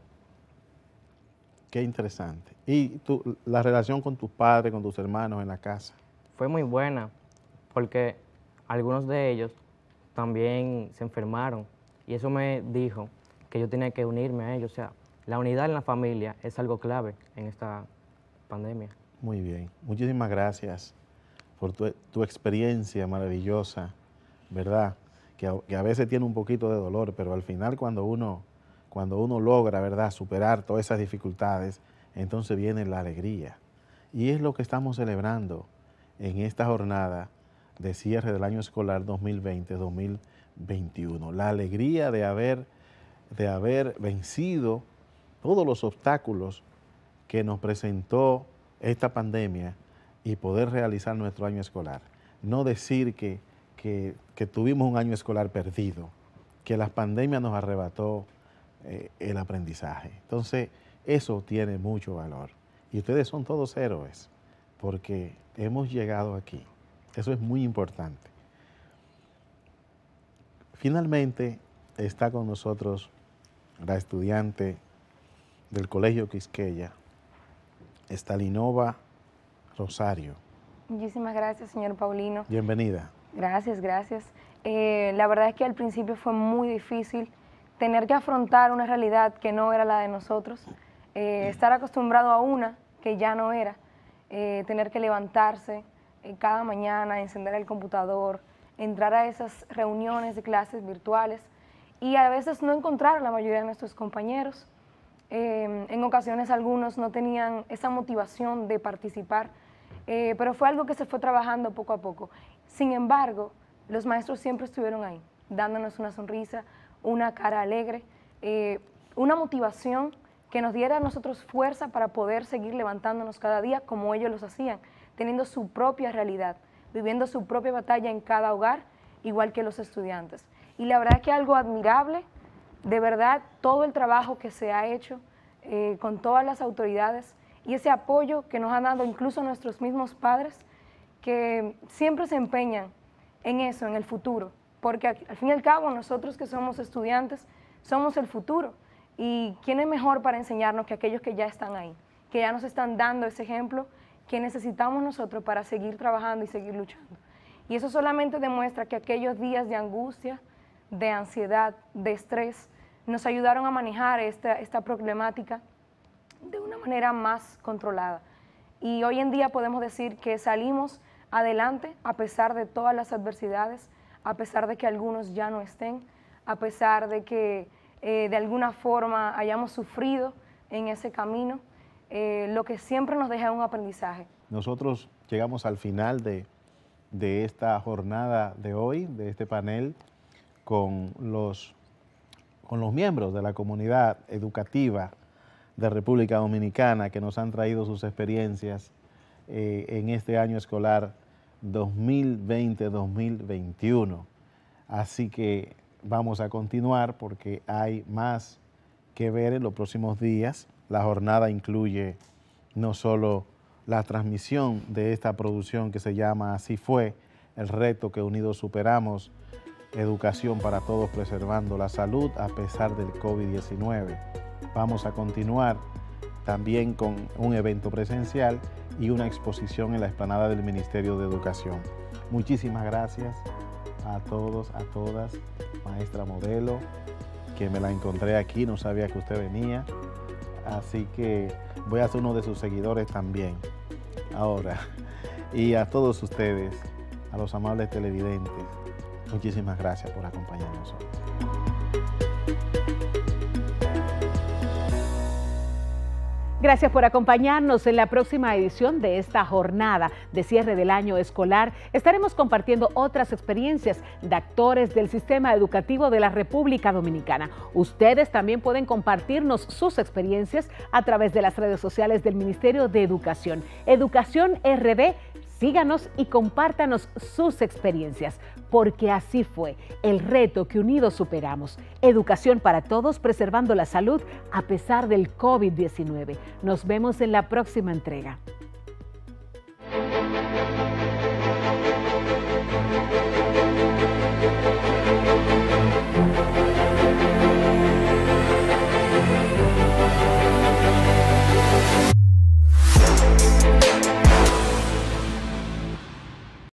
Qué interesante. ¿Y tu, la relación con tus padres, con tus hermanos en la casa? Fue muy buena, porque algunos de ellos también se enfermaron y eso me dijo que yo tenía que unirme a ellos. O sea, la unidad en la familia es algo clave en esta pandemia. Muy bien. Muchísimas gracias por tu, experiencia maravillosa, ¿verdad? Que a, veces tiene un poquito de dolor, pero al final cuando uno, cuando uno logra, ¿verdad?, superar todas esas dificultades, entonces viene la alegría. Y es lo que estamos celebrando en esta jornada de cierre del año escolar 2020-2021. La alegría de haber, de haber vencido todos los obstáculos que nos presentó esta pandemia y poder realizar nuestro año escolar. No decir que, tuvimos un año escolar perdido, que la pandemia nos arrebató eh, el aprendizaje. Entonces, eso tiene mucho valor. Y ustedes son todos héroes, porque hemos llegado aquí. Eso es muy importante. Finalmente, está con nosotros la estudiante del Colegio Quisqueya, Estalinova Rosario. Muchísimas gracias, señor Paulino. Bienvenida. Gracias, gracias. Eh, la verdad es que al principio fue muy difícil tener que afrontar una realidad que no era la de nosotros, eh, estar acostumbrado a una que ya no era, eh, tener que levantarse cada mañana, encender el computador, entrar a esas reuniones de clases virtuales y a veces no encontrar a la mayoría de nuestros compañeros. Em, en ocasiones algunos no tenían esa motivación de participar, eh, pero fue algo que se fue trabajando poco a poco. Sin embargo, los maestros siempre estuvieron ahí, dándonos una sonrisa, una cara alegre, eh, una motivación que nos diera a nosotros fuerza para poder seguir levantándonos cada día como ellos los hacían, teniendo su propia realidad, viviendo su propia batalla en cada hogar, igual que los estudiantes. Y la verdad que algo admirable de verdad todo el trabajo que se ha hecho eh, con todas las autoridades y ese apoyo que nos han dado incluso nuestros mismos padres que siempre se empeñan en eso, en el futuro, porque al fin y al cabo nosotros que somos estudiantes somos el futuro y quién es mejor para enseñarnos que aquellos que ya están ahí, que ya nos están dando ese ejemplo que necesitamos nosotros para seguir trabajando y seguir luchando. Y eso solamente demuestra que aquellos días de angustia, de ansiedad, de estrés, nos ayudaron a manejar esta, problemática de una manera más controlada. Y hoy en día podemos decir que salimos adelante a pesar de todas las adversidades, a pesar de que algunos ya no estén, a pesar de que eh, de alguna forma hayamos sufrido en ese camino, eh, lo que siempre nos deja un aprendizaje. Nosotros llegamos al final de, de esta jornada de hoy, de este panel, con los con los miembros de la comunidad educativa de República Dominicana que nos han traído sus experiencias eh, en este año escolar 2020-2021. Así que vamos a continuar porque hay más que ver en los próximos días. La jornada incluye no solo la transmisión de esta producción que se llama Así fue, el reto que unidos superamos, Educación para todos preservando la salud a pesar del COVID-19. Vamos a continuar también con un evento presencial y una exposición en la explanada del Ministerio de Educación. Muchísimas gracias a todos, a todas, maestra modelo, que me la encontré aquí, no sabía que usted venía, así que voy a ser uno de sus seguidores también. Ahora, <laughs> y a todos ustedes, a los amables televidentes, Muchísimas gracias por acompañarnos Gracias por acompañarnos en la próxima edición de esta jornada de cierre del año escolar. Estaremos compartiendo otras experiencias de actores del sistema educativo de la República Dominicana. Ustedes también pueden compartirnos sus experiencias a través de las redes sociales del Ministerio de Educación. Educación RD, síganos y compártanos sus experiencias porque así fue el reto que unidos superamos. Educación para todos, preservando la salud a pesar del COVID-19. Nos vemos en la próxima entrega.